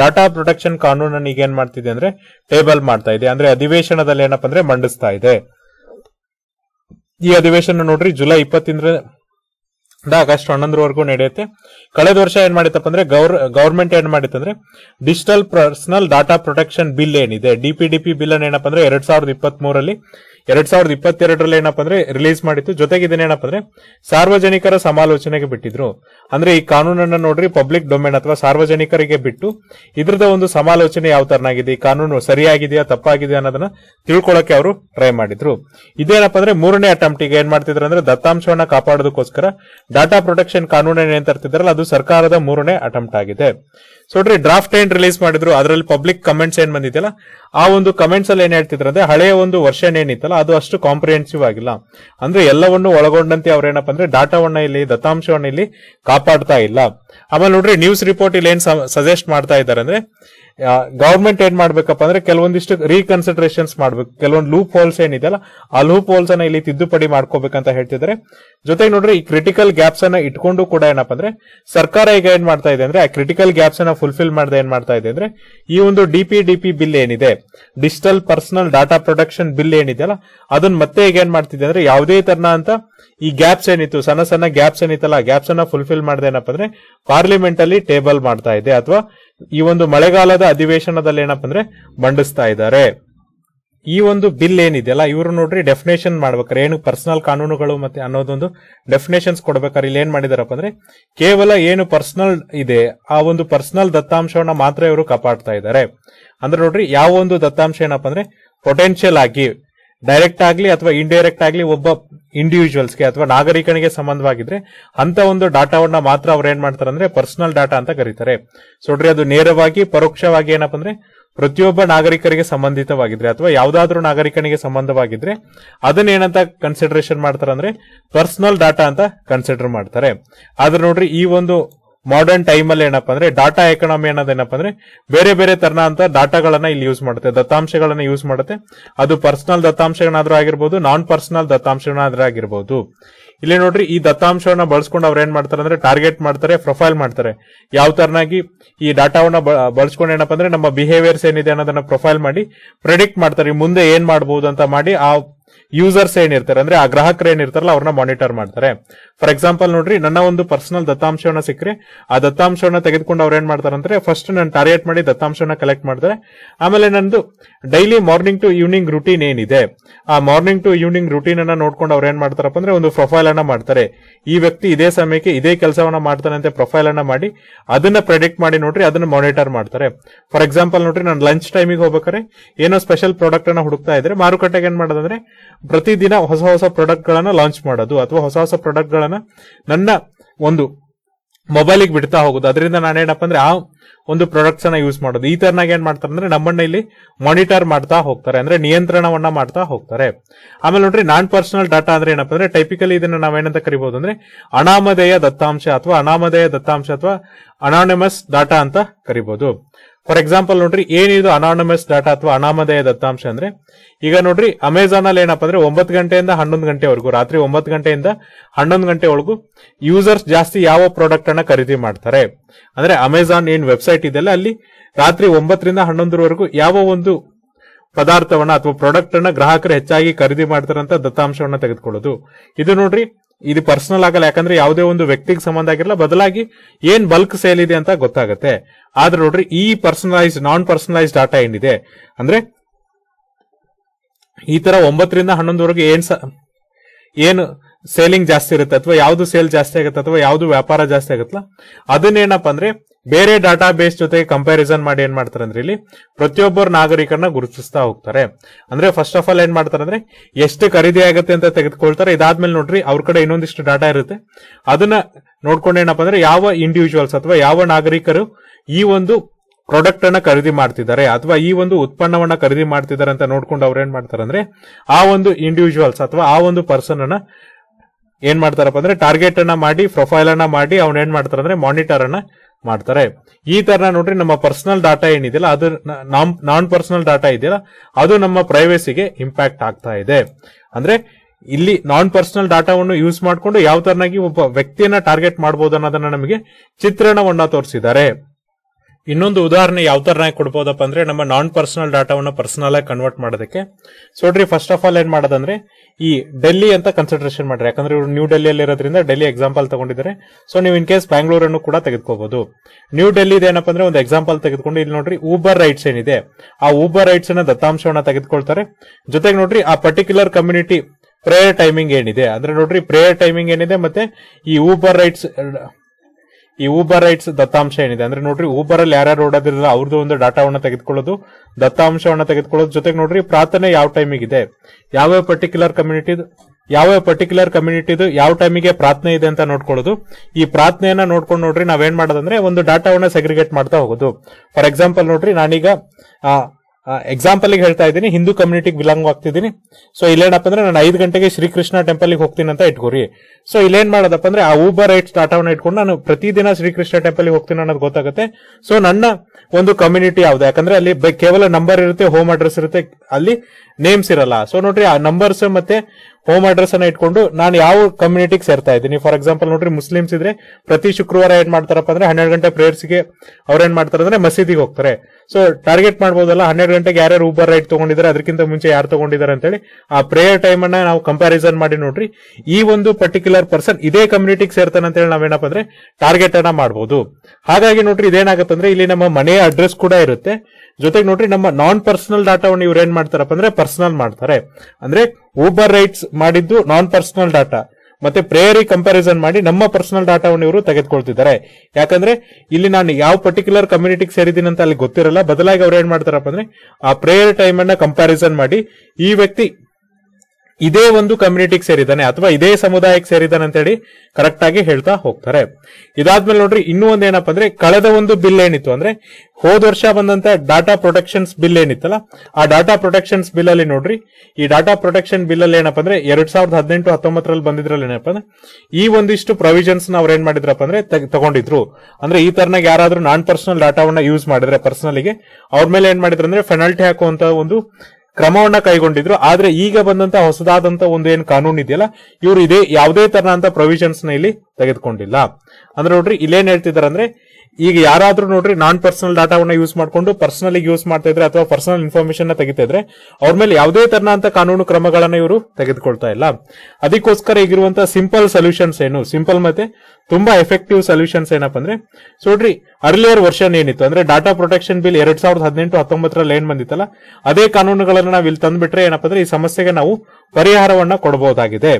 ಡಾಟಾ ಪ್ರೊಟೆಕ್ಷನ್ ಕಾನೂನನ್ನು ಈಗ ಏನ್ ಮಾಡ್ತಿದೆ ಅಂದ್ರೆ ಟೇಬಲ್ ಮಾಡ್ತಾ ಇದೆ ಅಂದ್ರೆ ಅಧಿವೇಶನದಲ್ಲಿ ಏನಪ್ಪ ಅಂದ್ರೆ ಮಂಡಿಸ್ತಾ ಇದೆ ಈ ಅಧಿವೇಶನ ನೋಡ್ರಿ ಜುಲೈ ಇಪ್ಪತ್ತಿಂದ ಆಗಸ್ಟ್ ಹನ್ನೊಂದರವರೆಗೂ ನಡೆಯುತ್ತೆ ಕಳೆದ ವರ್ಷ ಏನ್ ಮಾಡಿತ್ತಪ್ಪ ಅಂದ್ರೆ ಗೌರ್ ಗೌರ್ಮೆಂಟ್ ಏನ್ ಅಂದ್ರೆ digital personal data protection bill ಏನಿದೆ ಡಿಪಿಡಿಪಿ ಬಿಲ್ ಏನಪ್ಪ ಅಂದ್ರೆ ಎರಡ್ ಸಾವಿರದ ಇಪ್ಪತ್ತ್ ಮೂರಲ್ಲಿ ಎರಡ್ ಸಾವಿರದ ಇಪ್ಪತ್ತೆರಡರಲ್ಲಿ ಏನಪ್ಪ ಅಂದ್ರೆ ರಿಲೀಸ್ ಮಾಡಿತ್ತು ಜೊತೆಗೆ ಇದನ್ನೇನಪ್ಪ ಅಂದ್ರೆ ಸಾರ್ವಜನಿಕರ ಸಮಾಲೋಚನೆಗೆ ಬಿಟ್ಟಿದ್ರು ಅಂದ್ರೆ ಈ ಕಾನೂನನ್ನ ನೋಡ್ರಿ ಪಬ್ಲಿಕ್ ಡೊಮೇನ್ ಅಥವಾ ಸಾರ್ವಜನಿಕರಿಗೆ ಬಿಟ್ಟು ಇದ್ರದ ಒಂದು ಸಮಾಲೋಚನೆ ಯಾವ ತರನಾಗಿದೆ ಈ ಕಾನೂನು ಸರಿಯಾಗಿದೆಯಾ ತಪ್ಪಾಗಿದೆಯಾ ಅನ್ನೋದನ್ನ ತಿಳ್ಕೊಳಕ್ಕೆ ಅವರು ಟ್ರೈ ಮಾಡಿದ್ರು ಇದೇನಪ್ಪ ಅಂದ್ರೆ ಮೂರನೇ ಅಟೆಂಪ್ಟ್ ಈಗ ಏನ್ ಮಾಡ್ತಿದ್ರು ಅಂದ್ರೆ ದತ್ತಾಂಶವನ್ನ ಕಾಪಾಡೋದಕ್ಕೋಸ್ಕರ ಡಾಟಾ ಪ್ರೊಟೆಕ್ಷನ್ ಕಾನೂನನ್ನ ಏನ್ ತರ್ತಿದ್ರಲ್ಲ ಅದು ಸರ್ಕಾರದ ಮೂರನೇ ಅಟೆಂಪ್ಟ್ ಆಗಿದೆ ಸೊ ನೋಡ್ರಿ ಡ್ರಾಫ್ಟ್ ಏನ್ ರಿಲೀಸ್ ಮಾಡಿದ್ರು ಅದರಲ್ಲಿ ಪಬ್ಲಿಕ್ ಕಮೆಂಟ್ಸ್ ಏನ್ ಬಂದಿದೆಯಲ್ಲ ಆ ಒಂದು ಕಮೆಂಟ್ಸ್ ಅಲ್ಲಿ ಏನ್ ಹೇಳ್ತಿದ್ರು ಅಂದ್ರೆ ಹಳೆಯ ಒಂದು ವರ್ಷನ್ ಏನಿತ್ತಲ್ಲ ಅದು ಅಷ್ಟು ಕಾಂಪ್ರಿಹೆನ್ಸಿವ್ ಆಗಿಲ್ಲ ಅಂದ್ರೆ ಎಲ್ಲವನ್ನು ಒಳಗೊಂಡಂತೆ ಅವ್ರೇನಪ್ಪ ಅಂದ್ರೆ ಡಾಟಾವನ್ನ ಇಲ್ಲಿ ದತ್ತಾಂಶವನ್ನ ಇಲ್ಲಿ ಕಾಪಾಡ್ತಾ ಇಲ್ಲ ಆಮೇಲೆ ನೋಡ್ರಿ ನ್ಯೂಸ್ ರಿಪೋರ್ಟ್ ಇಲ್ಲಿ ಏನ್ ಸಜೆಸ್ಟ್ ಮಾಡ್ತಾ ಇದ್ದಾರೆ ಅಂದ್ರೆ ಗವರ್ಮೆಂಟ್ ಏನ್ ಮಾಡ್ಬೇಕಪ್ಪ ಅಂದ್ರೆ ಕೆಲವೊಂದಿಷ್ಟು ರೀಕನ್ಸಿಡರೇಷನ್ಸ್ ಮಾಡ್ಬೇಕು ಕೆಲವೊಂದು ಲೂಪ್ ಹೋಲ್ಸ್ ಏನಿದೆಯಲ್ಲ ಆ ಲೂಪ್ ಹೋಲ್ಸ್ ಅನ್ನ ಇಲ್ಲಿ ತಿದ್ದುಪಡಿ ಮಾಡ್ಕೋಬೇಕಂತ ಹೇಳ್ತಿದ್ರೆ ಜೊತೆಗೆ ನೋಡ್ರಿ ಈ ಕ್ರಿಟಿಕಲ್ ಗ್ಯಾಪ್ಸ್ ಅನ್ನ ಇಟ್ಕೊಂಡು ಕೂಡ ಏನಪ್ಪ ಅಂದ್ರೆ ಸರ್ಕಾರ ಈಗ ಏನ್ ಮಾಡ್ತಾ ಇದೆ ಅಂದ್ರೆ ಆ ಕ್ರಿಟಿಕಲ್ ಗ್ಯಾಪ್ಸ್ ಅನ್ನ ಫುಲ್ಫಿಲ್ ಮಾಡದೆ ಏನ್ ಮಾಡ್ತಾ ಇದೆ ಅಂದ್ರೆ ಈ ಒಂದು ಡಿಪಿ ಬಿಲ್ ಏನಿದೆ digital personal data protection bill ಏನಿದೆಯಲ್ಲ ಅದನ್ನ ಮತ್ತೆ ಈಗ ಏನ್ ಮಾಡ್ತಿದೆ ಅಂದ್ರೆ ಯಾವುದೇ ತರನ ಅಂತ ಈ ಗ್ಯಾಪ್ಸ್ ಏನಿತ್ತು ಸಣ್ಣ ಸಣ್ಣ ಗ್ಯಾಪ್ಸ್ ಏನಿತ್ತಲ್ಲ ಗ್ಯಾಪ್ಸ್ ಅನ್ನ ಫುಲ್ಫಿಲ್ ಮಾಡದೆ ಏನಪ್ಪ ಅಂದ್ರೆ ಪಾರ್ಲಿಮೆಂಟ್ ಅಲ್ಲಿ ಟೇಬಲ್ ಮಾಡ್ತಾ ಇದೆ ಅಥವಾ ಈ ಒಂದು ಮಳೆಗಾಲದ ಅಧಿವೇಶನದಲ್ಲಿ ಏನಪ್ಪ ಅಂದ್ರೆ ಮಂಡಿಸ್ತಾ ಇದ್ದಾರೆ ಈ ಒಂದು ಬಿಲ್ ಏನಿದೆಯಲ್ಲ ಇವರು ನೋಡ್ರಿ ಡೆಫಿನೇಷನ್ ಮಾಡ್ಬೇಕಾರೆ ಏನು ಪರ್ಸನಲ್ ಕಾನೂನುಗಳು ಮತ್ತೆ ಅನ್ನೋದೊಂದು ಡೆಫಿನೇಷನ್ಸ್ ಕೊಡ್ಬೇಕಾರೆ ಇಲ್ಲಿ ಏನ್ ಮಾಡಿದಾರಪ್ಪ ಅಂದ್ರೆ ಕೇವಲ ಏನು ಪರ್ಸನಲ್ ಇದೆ ಆ ಒಂದು ಪರ್ಸನಲ್ ದತ್ತಾಂಶವನ್ನ ಮಾತ್ರ ಇವರು ಕಾಪಾಡ್ತಾ ಇದ್ದಾರೆ ಅಂದ್ರೆ ನೋಡ್ರಿ ಯಾವ ಒಂದು ದತ್ತಾಂಶ ಏನಪ್ಪ ಅಂದ್ರೆ ಪೊಟೆನ್ಷಿಯಲ್ ಆಗಿ ಡೈರೆಕ್ಟ್ ಆಗಲಿ ಅಥವಾ ಇಂಡೈರೆಕ್ಟ್ ಆಗಲಿ ಒಬ್ಬ ಇಂಡಿವಿಜುವಲ್ಸ್ಗೆ ಅಥವಾ ನಾಗರಿಕನಿಗೆ ಸಂಬಂಧವಾಗಿದ್ರೆ ಅಂತ ಒಂದು ಡಾಟಾವನ್ನ ಮಾತ್ರ ಅವ್ರು ಏನ್ ಮಾಡ್ತಾರೆ ಅಂದ್ರೆ ಪರ್ಸನಲ್ ಡಾಟಾ ಅಂತ ಕರೀತಾರೆ ಸೊಡ್ರಿ ಅದು ನೇರವಾಗಿ ಪರೋಕ್ಷವಾಗಿ ಏನಪ್ಪ ಅಂದ್ರೆ ಪ್ರತಿಯೊಬ್ಬ ನಾಗರಿಕರಿಗೆ ಸಂಬಂಧಿತವಾಗಿದ್ರೆ ಅಥವಾ ಯಾವ್ದಾದ್ರು ನಾಗರಿಕನಿಗೆ ಸಂಬಂಧವಾಗಿದ್ರೆ ಏನಂತ ಕನ್ಸಿಡರೇಷನ್ ಮಾಡ್ತಾರೆ ಅಂದ್ರೆ ಪರ್ಸನಲ್ ಡಾಟಾ ಅಂತ ಕನ್ಸಿಡರ್ ಮಾಡ್ತಾರೆ ಆದ್ರೆ ನೋಡ್ರಿ ಈ ಒಂದು ಮಾಡರ್ನ್ ಟೈಮ್ ಅಲ್ಲಿ ಏನಪ್ಪಾ ಅಂದ್ರೆ ಡಾಟಾ ಎಕನಾಮಿ ಅನ್ನೋದು ಏನಪ್ಪಾ ಅಂದ್ರೆ ಬೇರೆ ಬೇರೆ ಅಂತ ಡಾಟಾಗಳನ್ನ ಇಲ್ಲಿ ಯೂಸ್ ಮಾಡುತ್ತೆ ದತ್ತಾಂಶಗಳನ್ನ ಯೂಸ್ ಮಾಡುತ್ತೆ ಅದು ಪರ್ಸನಲ್ ದತ್ತಾಂಶಗಳಾದ್ರೂ ಆಗಿರ್ಬೋದು ನಾನ್ ಪರ್ಸನಲ್ ದತ್ತಾಂಶಗಳಾದ್ರೂ ಆಗಿರ್ಬೋದು ಇಲ್ಲಿ ನೋಡ್ರಿ ಈ ದತ್ತಾಂಶವನ್ನ ಬಳಸ್ಕೊಂಡು ಅವ್ರ ಏನ್ ಮಾಡ್ತಾರೆ ಅಂದ್ರೆ ಟಾರ್ಗೆಟ್ ಮಾಡ್ತಾರೆ ಪ್ರೊಫೈಲ್ ಮಾಡ್ತಾರೆ ಯಾವ ತರನಾಗಿ ಈ ಡಾಟಾವನ್ನ ಬಳಸ್ಕೊಂಡು ಏನಪ್ಪ ಅಂದ್ರೆ ನಮ್ಮ ಬಿಹೇವಿಯರ್ಸ್ ಏನಿದೆ ಅನ್ನೋದನ್ನ ಪ್ರೊಫೈಲ್ ಮಾಡಿ ಪ್ರೆಡಿಕ್ಟ್ ಮಾಡ್ತಾರೆ ಮುಂದೆ ಏನ್ ಮಾಡಬಹುದು ಅಂತ ಮಾಡಿ ಆ ಯೂಸರ್ಸ್ ಏನಿರ್ತಾರೆ ಅಂದ್ರೆ ಆ ಗ್ರಾಹಕರು ಏನಿರ್ತಾರಲ್ಲ ಅವ್ರನ್ನ ಮಾನಿಟರ್ ಮಾಡ್ತಾರೆ ಫಾರ್ ಎಕ್ಸಾಂಪಲ್ ನೋಡ್ರಿ ನನ್ನ ಒಂದು ಪರ್ಸನಲ್ ದತ್ತಾಂಶವನ್ನ ಸಿಕ್ಕರೆ ಆ ದತ್ತಾಂಶವನ್ನ ತೆಗೆದುಕೊಂಡು ಅವ್ರು ಏನ್ ಮಾಡ್ತಾರಂದ್ರೆ ಫಸ್ಟ್ ನಾನು ಟಾರ್ಗೆಟ್ ಮಾಡಿ ದತ್ತಾಂಶವನ್ನ ಕಲೆಕ್ಟ್ ಮಾಡ್ತಾರೆ ಆಮೇಲೆ ನಂದು daily morning to evening routine ಏನಿದೆ ಆ ಮಾರ್ನಿಂಗ್ ಟು ಈವ್ನಿಂಗ್ ರುಟೀನ್ ಅನ್ನ ನೋಡ್ಕೊಂಡು ಅವ್ರು ಏನ್ ಮಾಡ್ತಾರಪ್ಪ ಅಂದ್ರೆ ಒಂದು ಪ್ರೊಫೈಲ್ ಅನ್ನ ಮಾಡ್ತಾರೆ ಈ ವ್ಯಕ್ತಿ ಇದೇ ಸಮಯಕ್ಕೆ ಇದೇ ಕೆಲಸವನ್ನ ಮಾಡ್ತಾನೆ ಅಂತ ಪ್ರೊಫೈಲ್ ಅನ್ನ ಮಾಡಿ ಅದನ್ನ ಪ್ರೆಡಿಕ್ಟ್ ಮಾಡಿ ನೋಡ್ರಿ ಅದನ್ನ ಮಾನಿಟರ್ ಮಾಡ್ತಾರೆ ಫಾರ್ ಎಕ್ಸಾಂಪಲ್ ನೋಡ್ರಿ ನಾನು ಲಂಚ್ ಟೈಮಿಗೆ ಹೋಗ್ಬೇಕಾರೆ ಏನೋ ಸ್ಪೆಷಲ್ ಪ್ರಾಡಕ್ಟ್ ಅನ್ನ ಹುಡುಕ್ತಾ ಇದ್ರೆ ಮಾರುಕಟ್ಟೆಗೆ ಏನ್ ಮಾಡೋದಂದ್ರೆ ಪ್ರತಿದಿನ ಹೊಸ ಹೊಸ ಪ್ರಾಡಕ್ಟ್ ಗಳನ್ನ ಲಾಂಚ್ ಮಾಡೋದು ಅಥವಾ ಹೊಸ ಹೊಸ ಪ್ರಾಡಕ್ಟ್ ನನ್ನ ಒಂದು ಮೊಬೈಲಿಗೆ ಬಿಡ್ತಾ ಹೋಗೋದು ಅದರಿಂದ ನಾನು ಏನಪ್ಪ ಅಂದ್ರೆ ಆ ಒಂದು ಪ್ರಾಡಕ್ಟ್ಸ್ ಅನ್ನ ಯೂಸ್ ಮಾಡೋದು ಈ ತರನಾಗ ಏನ್ ಮಾಡ್ತಾರೆ ಅಂದ್ರೆ ನಮ್ಮನ್ನ ಇಲ್ಲಿ ಮಾನಿಟರ್ ಮಾಡ್ತಾ ಹೋಗ್ತಾರೆ ಅಂದ್ರೆ ನಿಯಂತ್ರಣವನ್ನ ಮಾಡ್ತಾ ಹೋಗ್ತಾರೆ ಆಮೇಲೆ ನೋಡ್ರಿ ನಾನ್ ಪರ್ಸನಲ್ ಡಾಟಾ ಅಂದ್ರೆ ಏನಪ್ಪ ಅಂದ್ರೆ ಟೈಪಿಕಲಿ ಇದನ್ನ ನಾವೇನಂತ ಕರಿಬಹುದು ಅಂದ್ರೆ ಅನಾಮಧೇಯ ದತ್ತಾಂಶ ಅಥವಾ ಅನಾಮಧೇಯ ದತ್ತಾಂಶ ಅಥವಾ ಅನಾನಿಮಸ್ ಡಾಟಾ ಅಂತ ಕರಿಬಹುದು ಫಾರ್ ಎಕ್ಸಾಂಪಲ್ ನೋಡ್ರಿ ಏನಿದು ಅನಾನಮಸ್ ಡಾಟಾ ಅಥವಾ ಅನಾಮಧೇಯ ದತ್ತಾಂಶ ಅಂದ್ರೆ ಈಗ ನೋಡ್ರಿ ಅಮೆಝಾನ್ ಅಲ್ಲಿ ಏನಪ್ಪ ಅಂದ್ರೆ ಒಂಬತ್ತು ಗಂಟೆಯಿಂದ ಹನ್ನೊಂದು ಗಂಟೆವರೆಗೂ ರಾತ್ರಿ ಒಂಬತ್ತು ಗಂಟೆಯಿಂದ ಹನ್ನೊಂದು ಗಂಟೆವರೆಗೂ ಯೂಸರ್ಸ್ ಜಾಸ್ತಿ ಯಾವ ಪ್ರಾಡಕ್ಟ್ ಅನ್ನ ಖರೀದಿ ಮಾಡ್ತಾರೆ ಅಂದ್ರೆ ಅಮೆಝಾನ್ ಏನ್ ವೆಬ್ಸೈಟ್ ಇದೆಲ್ಲ ಅಲ್ಲಿ ರಾತ್ರಿ ಒಂಬತ್ತರಿಂದ ಹನ್ನೊಂದರವರೆಗೂ ಯಾವ ಒಂದು ಪದಾರ್ಥವನ್ನ ಅಥವಾ ಪ್ರಾಡಕ್ಟ್ ಅನ್ನ ಗ್ರಾಹಕರು ಹೆಚ್ಚಾಗಿ ಖರೀದಿ ಮಾಡ್ತಾರಂತ ದತ್ತಾಂಶವನ್ನ ತೆಗೆದುಕೊಳ್ಳೋದು ಇದು ನೋಡ್ರಿ ಇದು ಪರ್ಸನಲ್ ಆಗಲ್ಲ ಯಾಕಂದ್ರೆ ಯಾವುದೇ ಒಂದು ವ್ಯಕ್ತಿಗೆ ಸಂಬಂಧ ಆಗಿರಲ್ಲ ಬದಲಾಗಿ ಏನ್ ಬಲ್ಕ್ ಸೇಲ್ ಇದೆ ಅಂತ ಗೊತ್ತಾಗುತ್ತೆ ಆದ್ರೆ ನೋಡ್ರಿ ಈ ಪರ್ಸನಲೈಸ್ ನಾನ್ ಪರ್ಸನಲೈಸ್ ಡಾಟಾ ಏನಿದೆ ಅಂದ್ರೆ ಈ ತರ ಒಂಬತ್ತರಿಂದ ಹನ್ನೊಂದುವರೆಗೆ ಏನ್ ಏನು ಸೇಲಿಂಗ್ ಜಾಸ್ತಿ ಇರುತ್ತೆ ಅಥವಾ ಯಾವ್ದು ಸೇಲ್ ಜಾಸ್ತಿ ಆಗುತ್ತೆ ಅಥವಾ ಯಾವ್ದು ವ್ಯಾಪಾರ ಜಾಸ್ತಿ ಆಗುತ್ತಲ್ಲ ಅದನ್ನೇನಪ್ಪ ಅಂದ್ರೆ ಬೇರೆ ಡಾಟಾ ಬೇಸ್ ಜೊತೆ ಕಂಪ್ಯಾರಿಸನ್ ಮಾಡಿ ಏನ್ ಮಾಡ್ತಾರೆ ಅಂದ್ರೆ ಇಲ್ಲಿ ಪ್ರತಿಯೊಬ್ಬರು ನಾಗರಿಕರನ್ನ ಗುರುತಿಸ್ತಾ ಹೋಗ್ತಾರೆ ಅಂದ್ರೆ ಫಸ್ಟ್ ಆಫ್ ಆಲ್ ಏನ್ ಮಾಡ್ತಾರೆ ಅಂದ್ರೆ ಎಷ್ಟು ಖರೀದಿ ಆಗುತ್ತೆ ಅಂತ ತೆಗೆದುಕೊಳ್ತಾರೆ ಇದಾದ್ಮೇಲೆ ನೋಡ್ರಿ ಅವ್ರ ಕಡೆ ಇನ್ನೊಂದಿಷ್ಟು ಡಾಟಾ ಇರುತ್ತೆ ಅದನ್ನ ನೋಡ್ಕೊಂಡು ಏನಪ್ಪ ಅಂದ್ರೆ ಯಾವ ಇಂಡಿವಿಜುವಲ್ಸ್ ಅಥವಾ ಯಾವ ನಾಗರಿಕರು ಈ ಒಂದು ಪ್ರಾಡಕ್ಟ್ ಅನ್ನ ಖರೀದಿ ಮಾಡ್ತಿದ್ದಾರೆ ಅಥವಾ ಈ ಒಂದು ಉತ್ಪನ್ನವನ್ನ ಖರೀದಿ ಮಾಡ್ತಿದ್ದಾರೆ ಅಂತ ನೋಡ್ಕೊಂಡು ಅವ್ರು ಏನ್ ಮಾಡ್ತಾರೆ ಅಂದ್ರೆ ಆ ಒಂದು ಇಂಡಿವಿಜುವಲ್ಸ್ ಅಥವಾ ಆ ಒಂದು ಪರ್ಸನ್ ಅನ್ನ ಏನ್ ಮಾಡ್ತಾರಪ್ಪ ಅಂದ್ರೆ ಟಾರ್ಗೆಟ್ ಅನ್ನ ಮಾಡಿ ಪ್ರೊಫೈಲ್ ಅನ್ನ ಮಾಡಿ ಅವ್ನ ಏನ್ ಮಾಡ್ತಾರೆ ಅಂದ್ರೆ ಮಾನಿಟರ್ ಅನ್ನ ಮಾಡ್ತಾರೆ ಈ ತರ ನೋಡ್ರಿ ನಮ್ಮ ಪರ್ಸನಲ್ ಡಾಟಾ ಏನಿದೆಯಲ್ಲ ಅದು ನಾನ್ ಪರ್ಸನಲ್ ಡಾಟಾ ಇದೆಯಲ್ಲ ಅದು ನಮ್ಮ ಪ್ರೈವೇಸಿಗೆ ಇಂಪ್ಯಾಕ್ಟ್ ಆಗ್ತಾ ಇದೆ ಅಂದ್ರೆ ಇಲ್ಲಿ ನಾನ್ ಪರ್ಸನಲ್ ಡಾಟಾವನ್ನು ಯೂಸ್ ಮಾಡಿಕೊಂಡು ಯಾವ ತರನಾಗಿ ಒಬ್ಬ ವ್ಯಕ್ತಿಯನ್ನ ಟಾರ್ಗೆಟ್ ಮಾಡಬಹುದು ಅನ್ನೋದನ್ನ ನಮಗೆ ಚಿತ್ರಣವನ್ನ ತೋರಿಸಿದ್ದಾರೆ ಇನ್ನೊಂದು ಉದಾಹರಣೆ ಯಾವ ತರನಾಗಿ ಕೊಡ್ಬೋದಪ್ಪ ಅಂದ್ರೆ ನಮ್ಮ ನಾನ್ ಪರ್ಸನಲ್ ಡಾಟಾವನ್ನು ಪರ್ಸನಲ್ ಆಗಿ ಕನ್ವರ್ಟ್ ಮಾಡೋದಕ್ಕೆ ಸೊ ನೋಡ್ರಿ ಫಸ್ಟ್ ಆಫ್ ಆಲ್ ಏನ್ ಮಾಡೋದಂದ್ರೆ ಈ ಡೆಲ್ಲಿ ಅಂತ ಕನ್ಸಿಡರೇಷನ್ ಮಾಡ್ರಿ ಯಾಕಂದ್ರೆ ಇವರು ನ್ಯೂ ಡೆಲ್ಲಿಯಲ್ಲಿ ಇರೋದ್ರಿಂದ ಡೆಲ್ಲಿ ಎಕ್ಸಾಂಪಲ್ ತಗೊಂಡಿದ್ದಾರೆ ಸೊ ನೀವು ಇನ್ ಕೇಸ್ ಬ್ಯಾಂಗ್ಳೂರ್ ಅನ್ನು ಕೂಡ ತೆಗೆದುಕೋಬಹುದು ನ್ಯೂ ಡೆಲ್ಲಿ ಏನಪ್ಪ ಅಂದ್ರೆ ಒಂದು ಎಕ್ಸಾಂಪಲ್ ತೆಗೆದುಕೊಂಡು ಇಲ್ಲಿ ನೋಡ್ರಿ ಊಬರ್ ರೈಟ್ಸ್ ಏನಿದೆ ಆ ಊಬರ್ ರೈಟ್ಸ್ ನ ದತ್ತಾಂಶವನ್ನ ತೆಗೆದುಕೊಳ್ತಾರೆ ಜೊತೆಗೆ ನೋಡ್ರಿ ಆ ಪರ್ಟಿಕ್ಯುಲರ್ ಕಮ್ಯುನಿಟಿ ಪ್ರೇಯರ್ ಟೈಮಿಂಗ್ ಏನಿದೆ ಅಂದ್ರೆ ನೋಡ್ರಿ ಪ್ರೇಯರ್ ಟೈಮಿಂಗ್ ಏನಿದೆ ಮತ್ತೆ ಈ ಊಬರ್ ರೈಟ್ಸ್ ಈ ಊಬರ್ ರೈಟ್ಸ್ ದತ್ತಾಂಶ ಏನಿದೆ ಅಂದ್ರೆ ನೋಡ್ರಿ ಊಬರ್ ಅಲ್ಲಿ ಯಾರ್ಯಾರು ಓಡೋದ್ರಲ್ಲ ಅವ್ರದ್ದು ಒಂದು ಡಾಟಾವನ್ನ ತೆಗೆದುಕೊಳ್ಳೋದು ದತ್ತಾಂಶವನ್ನ ತೆಗೆದುಕೊಳ್ಳೋದು ಜೊತೆಗೆ ನೋಡ್ರಿ ಪ್ರಾರ್ಥನೆ ಯಾವ ಇದೆ ಯಾವ ಪರ್ಟಿಕ್ಯುಲರ್ ಕಮ್ಯುನಿಟಿ ಯಾವ ಪರ್ಟಿಕ್ಯುಲರ್ ಕಮ್ಯುನಿಟಿದು ಯಾವ ಟೈಮಿಗೆ ಪ್ರಾರ್ಥನೆ ಇದೆ ಅಂತ ನೋಡ್ಕೊಳ್ಳೋದು ಈ ಪ್ರಾರ್ಥನೆಯನ್ನ ನೋಡ್ಕೊಂಡು ನೋಡ್ರಿ ನಾವೇನ್ ಮಾಡೋದಂದ್ರೆ ಒಂದು ಡಾಟಾವನ್ನ ಸೆಗ್ರಿಗೇಟ್ ಮಾಡ್ತಾ ಹೋಗೋದು ಫಾರ್ ಎಕ್ಸಾಂಪಲ್ ನೋಡ್ರಿ ನಾನೀಗ ಎಕ್ಸಾಂಪಲ್ ಹೇಳ್ತಾ ಇದ್ದೀನಿ ಹಿಂದೂ ಕಮ್ಯುನಿಟಿ ಬಿಲಾಂಗ್ ಆಗ್ತಿದ್ದೀನಿ ಸೊ ಇಲ್ಲೇನಪ್ಪ ಅಂದ್ರೆ ನಾನು ಐದು ಗಂಟೆಗೆ ಶ್ರೀಕೃಷ್ಣ ಗೆ ಹೋಗ್ತೀನಿ ಅಂತ ಇಟ್ಕೋರಿ ಸೊ ಇಲ್ಲೇನ್ ಮಾಡೋದಪ್ಪ ಅಂದ್ರೆ ಆ ಊಬರ್ ರೈಟ್ ಟಾಟಾವನ್ನ ಇಟ್ಕೊಂಡು ನಾನು ಪ್ರತಿದಿನ ಶ್ರೀಕೃಷ್ಣ ಗೆ ಹೋಗ್ತೀನಿ ಅನ್ನೋದು ಗೊತ್ತಾಗುತ್ತೆ ಸೊ ನನ್ನ ಒಂದು ಕಮ್ಯುನಿಟಿ ಯಾವ್ದು ಯಾಕಂದ್ರೆ ಅಲ್ಲಿ ಕೇವಲ ನಂಬರ್ ಇರುತ್ತೆ ಹೋಮ್ ಅಡ್ರೆಸ್ ಇರುತ್ತೆ ಅಲ್ಲಿ ನೇಮ್ಸ್ ಇರಲ್ಲ ಸೊ ನೋಡ್ರಿ ಆ ನಂಬರ್ಸ್ ಮತ್ತೆ ಹೋಮ್ ಅಡ್ರೆಸ್ ಅನ್ನ ಇಟ್ಕೊಂಡು ನಾನು ಯಾವ ಕಮ್ಯುನಿಟಿಗೆ ಸೇರ್ತಾ ಇದ್ದೀನಿ ಫಾರ್ ಎಕ್ಸಾಂಪಲ್ ನೋಡ್ರಿ ಮುಸ್ಲಿಮ್ಸ್ ಇದ್ರೆ ಪ್ರತಿ ಶುಕ್ರವಾರ ಏನ್ ಮಾಡ್ತಾರಪ್ಪ ಅಂದ್ರೆ ಹನ್ನೆರಡು ಗಂಟೆ ಪ್ರೇಯರ್ಸ್ ಗೆ ಏನ್ ಮಾಡ್ತಾರೆ ಅಂದ್ರೆ ಮಸೀದಿಗೆ ಹೋಗ್ತಾರೆ ಸೊ ಟಾರ್ಗೆಟ್ ಮಾಡ್ಬೋದಲ್ಲ ಹನ್ನೆರಡು ಗಂಟೆಗೆ ಯಾರ್ಯಾರು ಊಬರ್ ರೈಡ್ ತಗೊಂಡಿದ್ದಾರೆ ಅದಕ್ಕಿಂತ ಮುಂಚೆ ಯಾರು ತಗೊಂಡಿದ್ದಾರೆ ಅಂತ ಹೇಳಿ ಆ ಪ್ರೇಯರ್ ಟೈಮ್ ಅನ್ನ ನಾವು ಕಂಪ್ಯಾರಿಸನ್ ಮಾಡಿ ನೋಡ್ರಿ ಈ ಒಂದು ಪರ್ಟಿಕ್ಯುಲರ್ ಪರ್ಸನ್ ಇದೇ ಕಮ್ಯುನಿಟಿಗೆ ಸೇರ್ತಾನೆ ಅಂತೇಳಿ ಹೇಳಿ ನಾವೇನಪ್ಪ ಅಂದ್ರೆ ಟಾರ್ಗೆಟ್ ಅನ್ನ ಮಾಡಬಹುದು ಹಾಗಾಗಿ ನೋಡ್ರಿ ಇದೇನಾಗತ್ತಂದ್ರೆ ಇಲ್ಲಿ ನಮ್ಮ ಮನೆಯ ಅಡ್ರೆಸ್ ಕೂಡ ಇರುತ್ತೆ ಜೊತೆಗೆ ನೋಡ್ರಿ ನಮ್ಮ ನಾನ್ ಪರ್ಸನಲ್ ಡಾಟಾವನ್ನು ಇವ್ರು ಏನ್ ಮಾಡ್ತಾರಪ್ಪ ಅಂದ್ರೆ ಪರ್ಸನಲ್ ಮಾಡ್ತಾರೆ ಅಂದ್ರೆ ಊಬರ್ ರೈಟ್ಸ್ ಮಾಡಿದ್ದು ನಾನ್ ಪರ್ಸನಲ್ ಡಾಟಾ ಮತ್ತೆ ಪ್ರೇಯರಿ ಕಂಪ್ಯಾರಿಸನ್ ಮಾಡಿ ನಮ್ಮ ಪರ್ಸನಲ್ ಡಾಟಾವನ್ನು ಇವರು ತೆಗೆದುಕೊಳ್ತಿದ್ದಾರೆ ಯಾಕಂದ್ರೆ ಇಲ್ಲಿ ನಾನು ಯಾವ ಪರ್ಟಿಕ್ಯುಲರ್ ಕಮ್ಯುನಿಟಿಗೆ ಸೇರಿದ್ದೀನಿ ಅಂತ ಅಲ್ಲಿ ಗೊತ್ತಿರಲ್ಲ ಬದಲಾಗಿ ಅವ್ರು ಏನ್ ಮಾಡ್ತಾರಪ್ಪ ಅಂದ್ರೆ ಆ ಪ್ರೇಯರ್ ಟೈಮ್ ಅನ್ನ ಕಂಪ್ಯಾರಿಸನ್ ಮಾಡಿ ಈ ವ್ಯಕ್ತಿ ಇದೇ ಒಂದು ಕಮ್ಯುನಿಟಿಗೆ ಸೇರಿದಾನೆ ಅಥವಾ ಇದೇ ಸಮುದಾಯಕ್ಕೆ ಸೇರಿದಾನೆ ಅಂತ ಹೇಳಿ ಕರೆಕ್ಟ್ ಆಗಿ ಹೇಳ್ತಾ ಹೋಗ್ತಾರೆ ಇದಾದ್ಮೇಲೆ ನೋಡ್ರಿ ಇನ್ನೂ ಒಂದ್ ಏನಪ್ಪ ಅಂದ್ರೆ ಕಳೆದ ಒಂದು ಬಿಲ್ ಏನಿತ್ತು ಅಂದ್ರೆ ಹೋದ ವರ್ಷ ಬಂದಂತ ಡಾಟಾ ಪ್ರೊಟೆಕ್ಷನ್ಸ್ ಬಿಲ್ ಏನಿತ್ತಲ್ಲ ಆ ಡಾಟಾ ಪ್ರೊಟೆಕ್ಷನ್ಸ್ ಬಿಲ್ ಅಲ್ಲಿ ನೋಡ್ರಿ ಈ ಡಾಟಾ ಪ್ರೊಟೆಕ್ಷನ್ ಬಿಲ್ ಅಲ್ಲಿ ಏನಪ್ಪಾ ಅಂದ್ರೆ ಎರಡ್ ಸಾವಿರದ ಹದಿನೆಂಟು ಹತ್ತೊಂಬತ್ತರಲ್ಲಿ ಬಂದಿದ್ರಲ್ಲಿ ಏನಪ್ಪ ಅಂದ್ರೆ ಈ ಒಂದಿಷ್ಟು ಪ್ರೊವಿಷನ್ಸ್ ಅವ್ರ ಏನ್ ಮಾಡಿದ್ರಪ್ಪ ಅಂದ್ರೆ ತಗೊಂಡಿದ್ರು ಅಂದ್ರೆ ಈ ತರನಾಗ ಯಾರಾದ್ರೂ ನಾನ್ ಪರ್ಸನಲ್ ಡಾಟಾವನ್ನ ಯೂಸ್ ಮಾಡಿದ್ರೆ ಪರ್ಸನಲ್ ಅವ್ರ ಮೇಲೆ ಏನ್ ಮಾಡಿದ್ರು ಅಂದ್ರೆ ಪೆನಾಲ್ಟಿ ಹಾಕುವಂತ ಒಂದು ಕ್ರಮವನ್ನ ಕೈಗೊಂಡಿದ್ರು ಆದ್ರೆ ಈಗ ಬಂದಂತ ಹೊಸದಾದಂತ ಒಂದು ಏನ್ ಕಾನೂನು ಇದೆಯಲ್ಲ ಇವ್ರು ಇದೇ ಯಾವುದೇ ತರನಂತ ಪ್ರೊವಿಷನ್ಸ್ ನ ಇಲ್ಲಿ ತೆಗೆದುಕೊಂಡಿಲ್ಲ ಅಂದ್ರೆ ನೋಡ್ರಿ ಇಲ್ಲೇನ್ ಹೇಳ್ತಿದಾರೆ ಅಂದ್ರೆ ಈಗ ಯಾರಾದ್ರೂ ನೋಡ್ರಿ ನಾನ್ ಪರ್ಸನಲ್ ಡಾಟಾವನ್ನ ಯೂಸ್ ಮಾಡ್ಕೊಂಡು ಪರ್ಸನಲ್ ಯೂಸ್ ಮಾಡ್ತಾ ಇದ್ರೆ ಅಥವಾ ಪರ್ಸನಲ್ ಇನ್ಫಾರ್ಮೇಶನ್ ನ ತೆಗಿತಾ ಇದ್ರೆ ಅವ್ರ ಮೇಲೆ ಯಾವುದೇ ಅಂತ ಕಾನೂನು ಕ್ರಮಗಳನ್ನ ಇವರು ತೆಗೆದುಕೊಳ್ತಾ ಇಲ್ಲ ಅದಕ್ಕೋಸ್ಕರ ಈಗಿರುವಂತಹ ಸಿಂಪಲ್ ಸೊಲ್ಯೂಷನ್ಸ್ ಏನು ಸಿಂಪಲ್ ಮತ್ತೆ ತುಂಬಾ ಎಫೆಕ್ಟಿವ್ ಸೊಲ್ಯೂಷನ್ಸ್ ಏನಪ್ಪ ಅಂದ್ರೆ ನೋಡ್ರಿ ಅರ್ಲಿಯರ್ ವರ್ಷನ್ ಏನಿತ್ತು ಅಂದ್ರೆ ಡಾಟಾ ಪ್ರೊಟೆಕ್ಷನ್ ಬಿಲ್ ಎರಡ್ ಸಾವಿರದ ಹದಿನೆಂಟು ಹತ್ತೊಂಬತ್ತರಲ್ಲಿ ಏನ್ ಬಂದಿತ್ತಲ್ಲ ಅದೇ ಕಾನೂನುಗಳನ್ನ ನಾವು ಇಲ್ಲಿ ತಂದ್ಬಿಟ್ರೆ ಏನಪ್ಪ ಅಂದ್ರೆ ಈ ಸಮಸ್ಯೆಗೆ ನಾವು ಪರಿಹಾರವನ್ನ ಕೊಡಬಹುದಾಗಿದೆ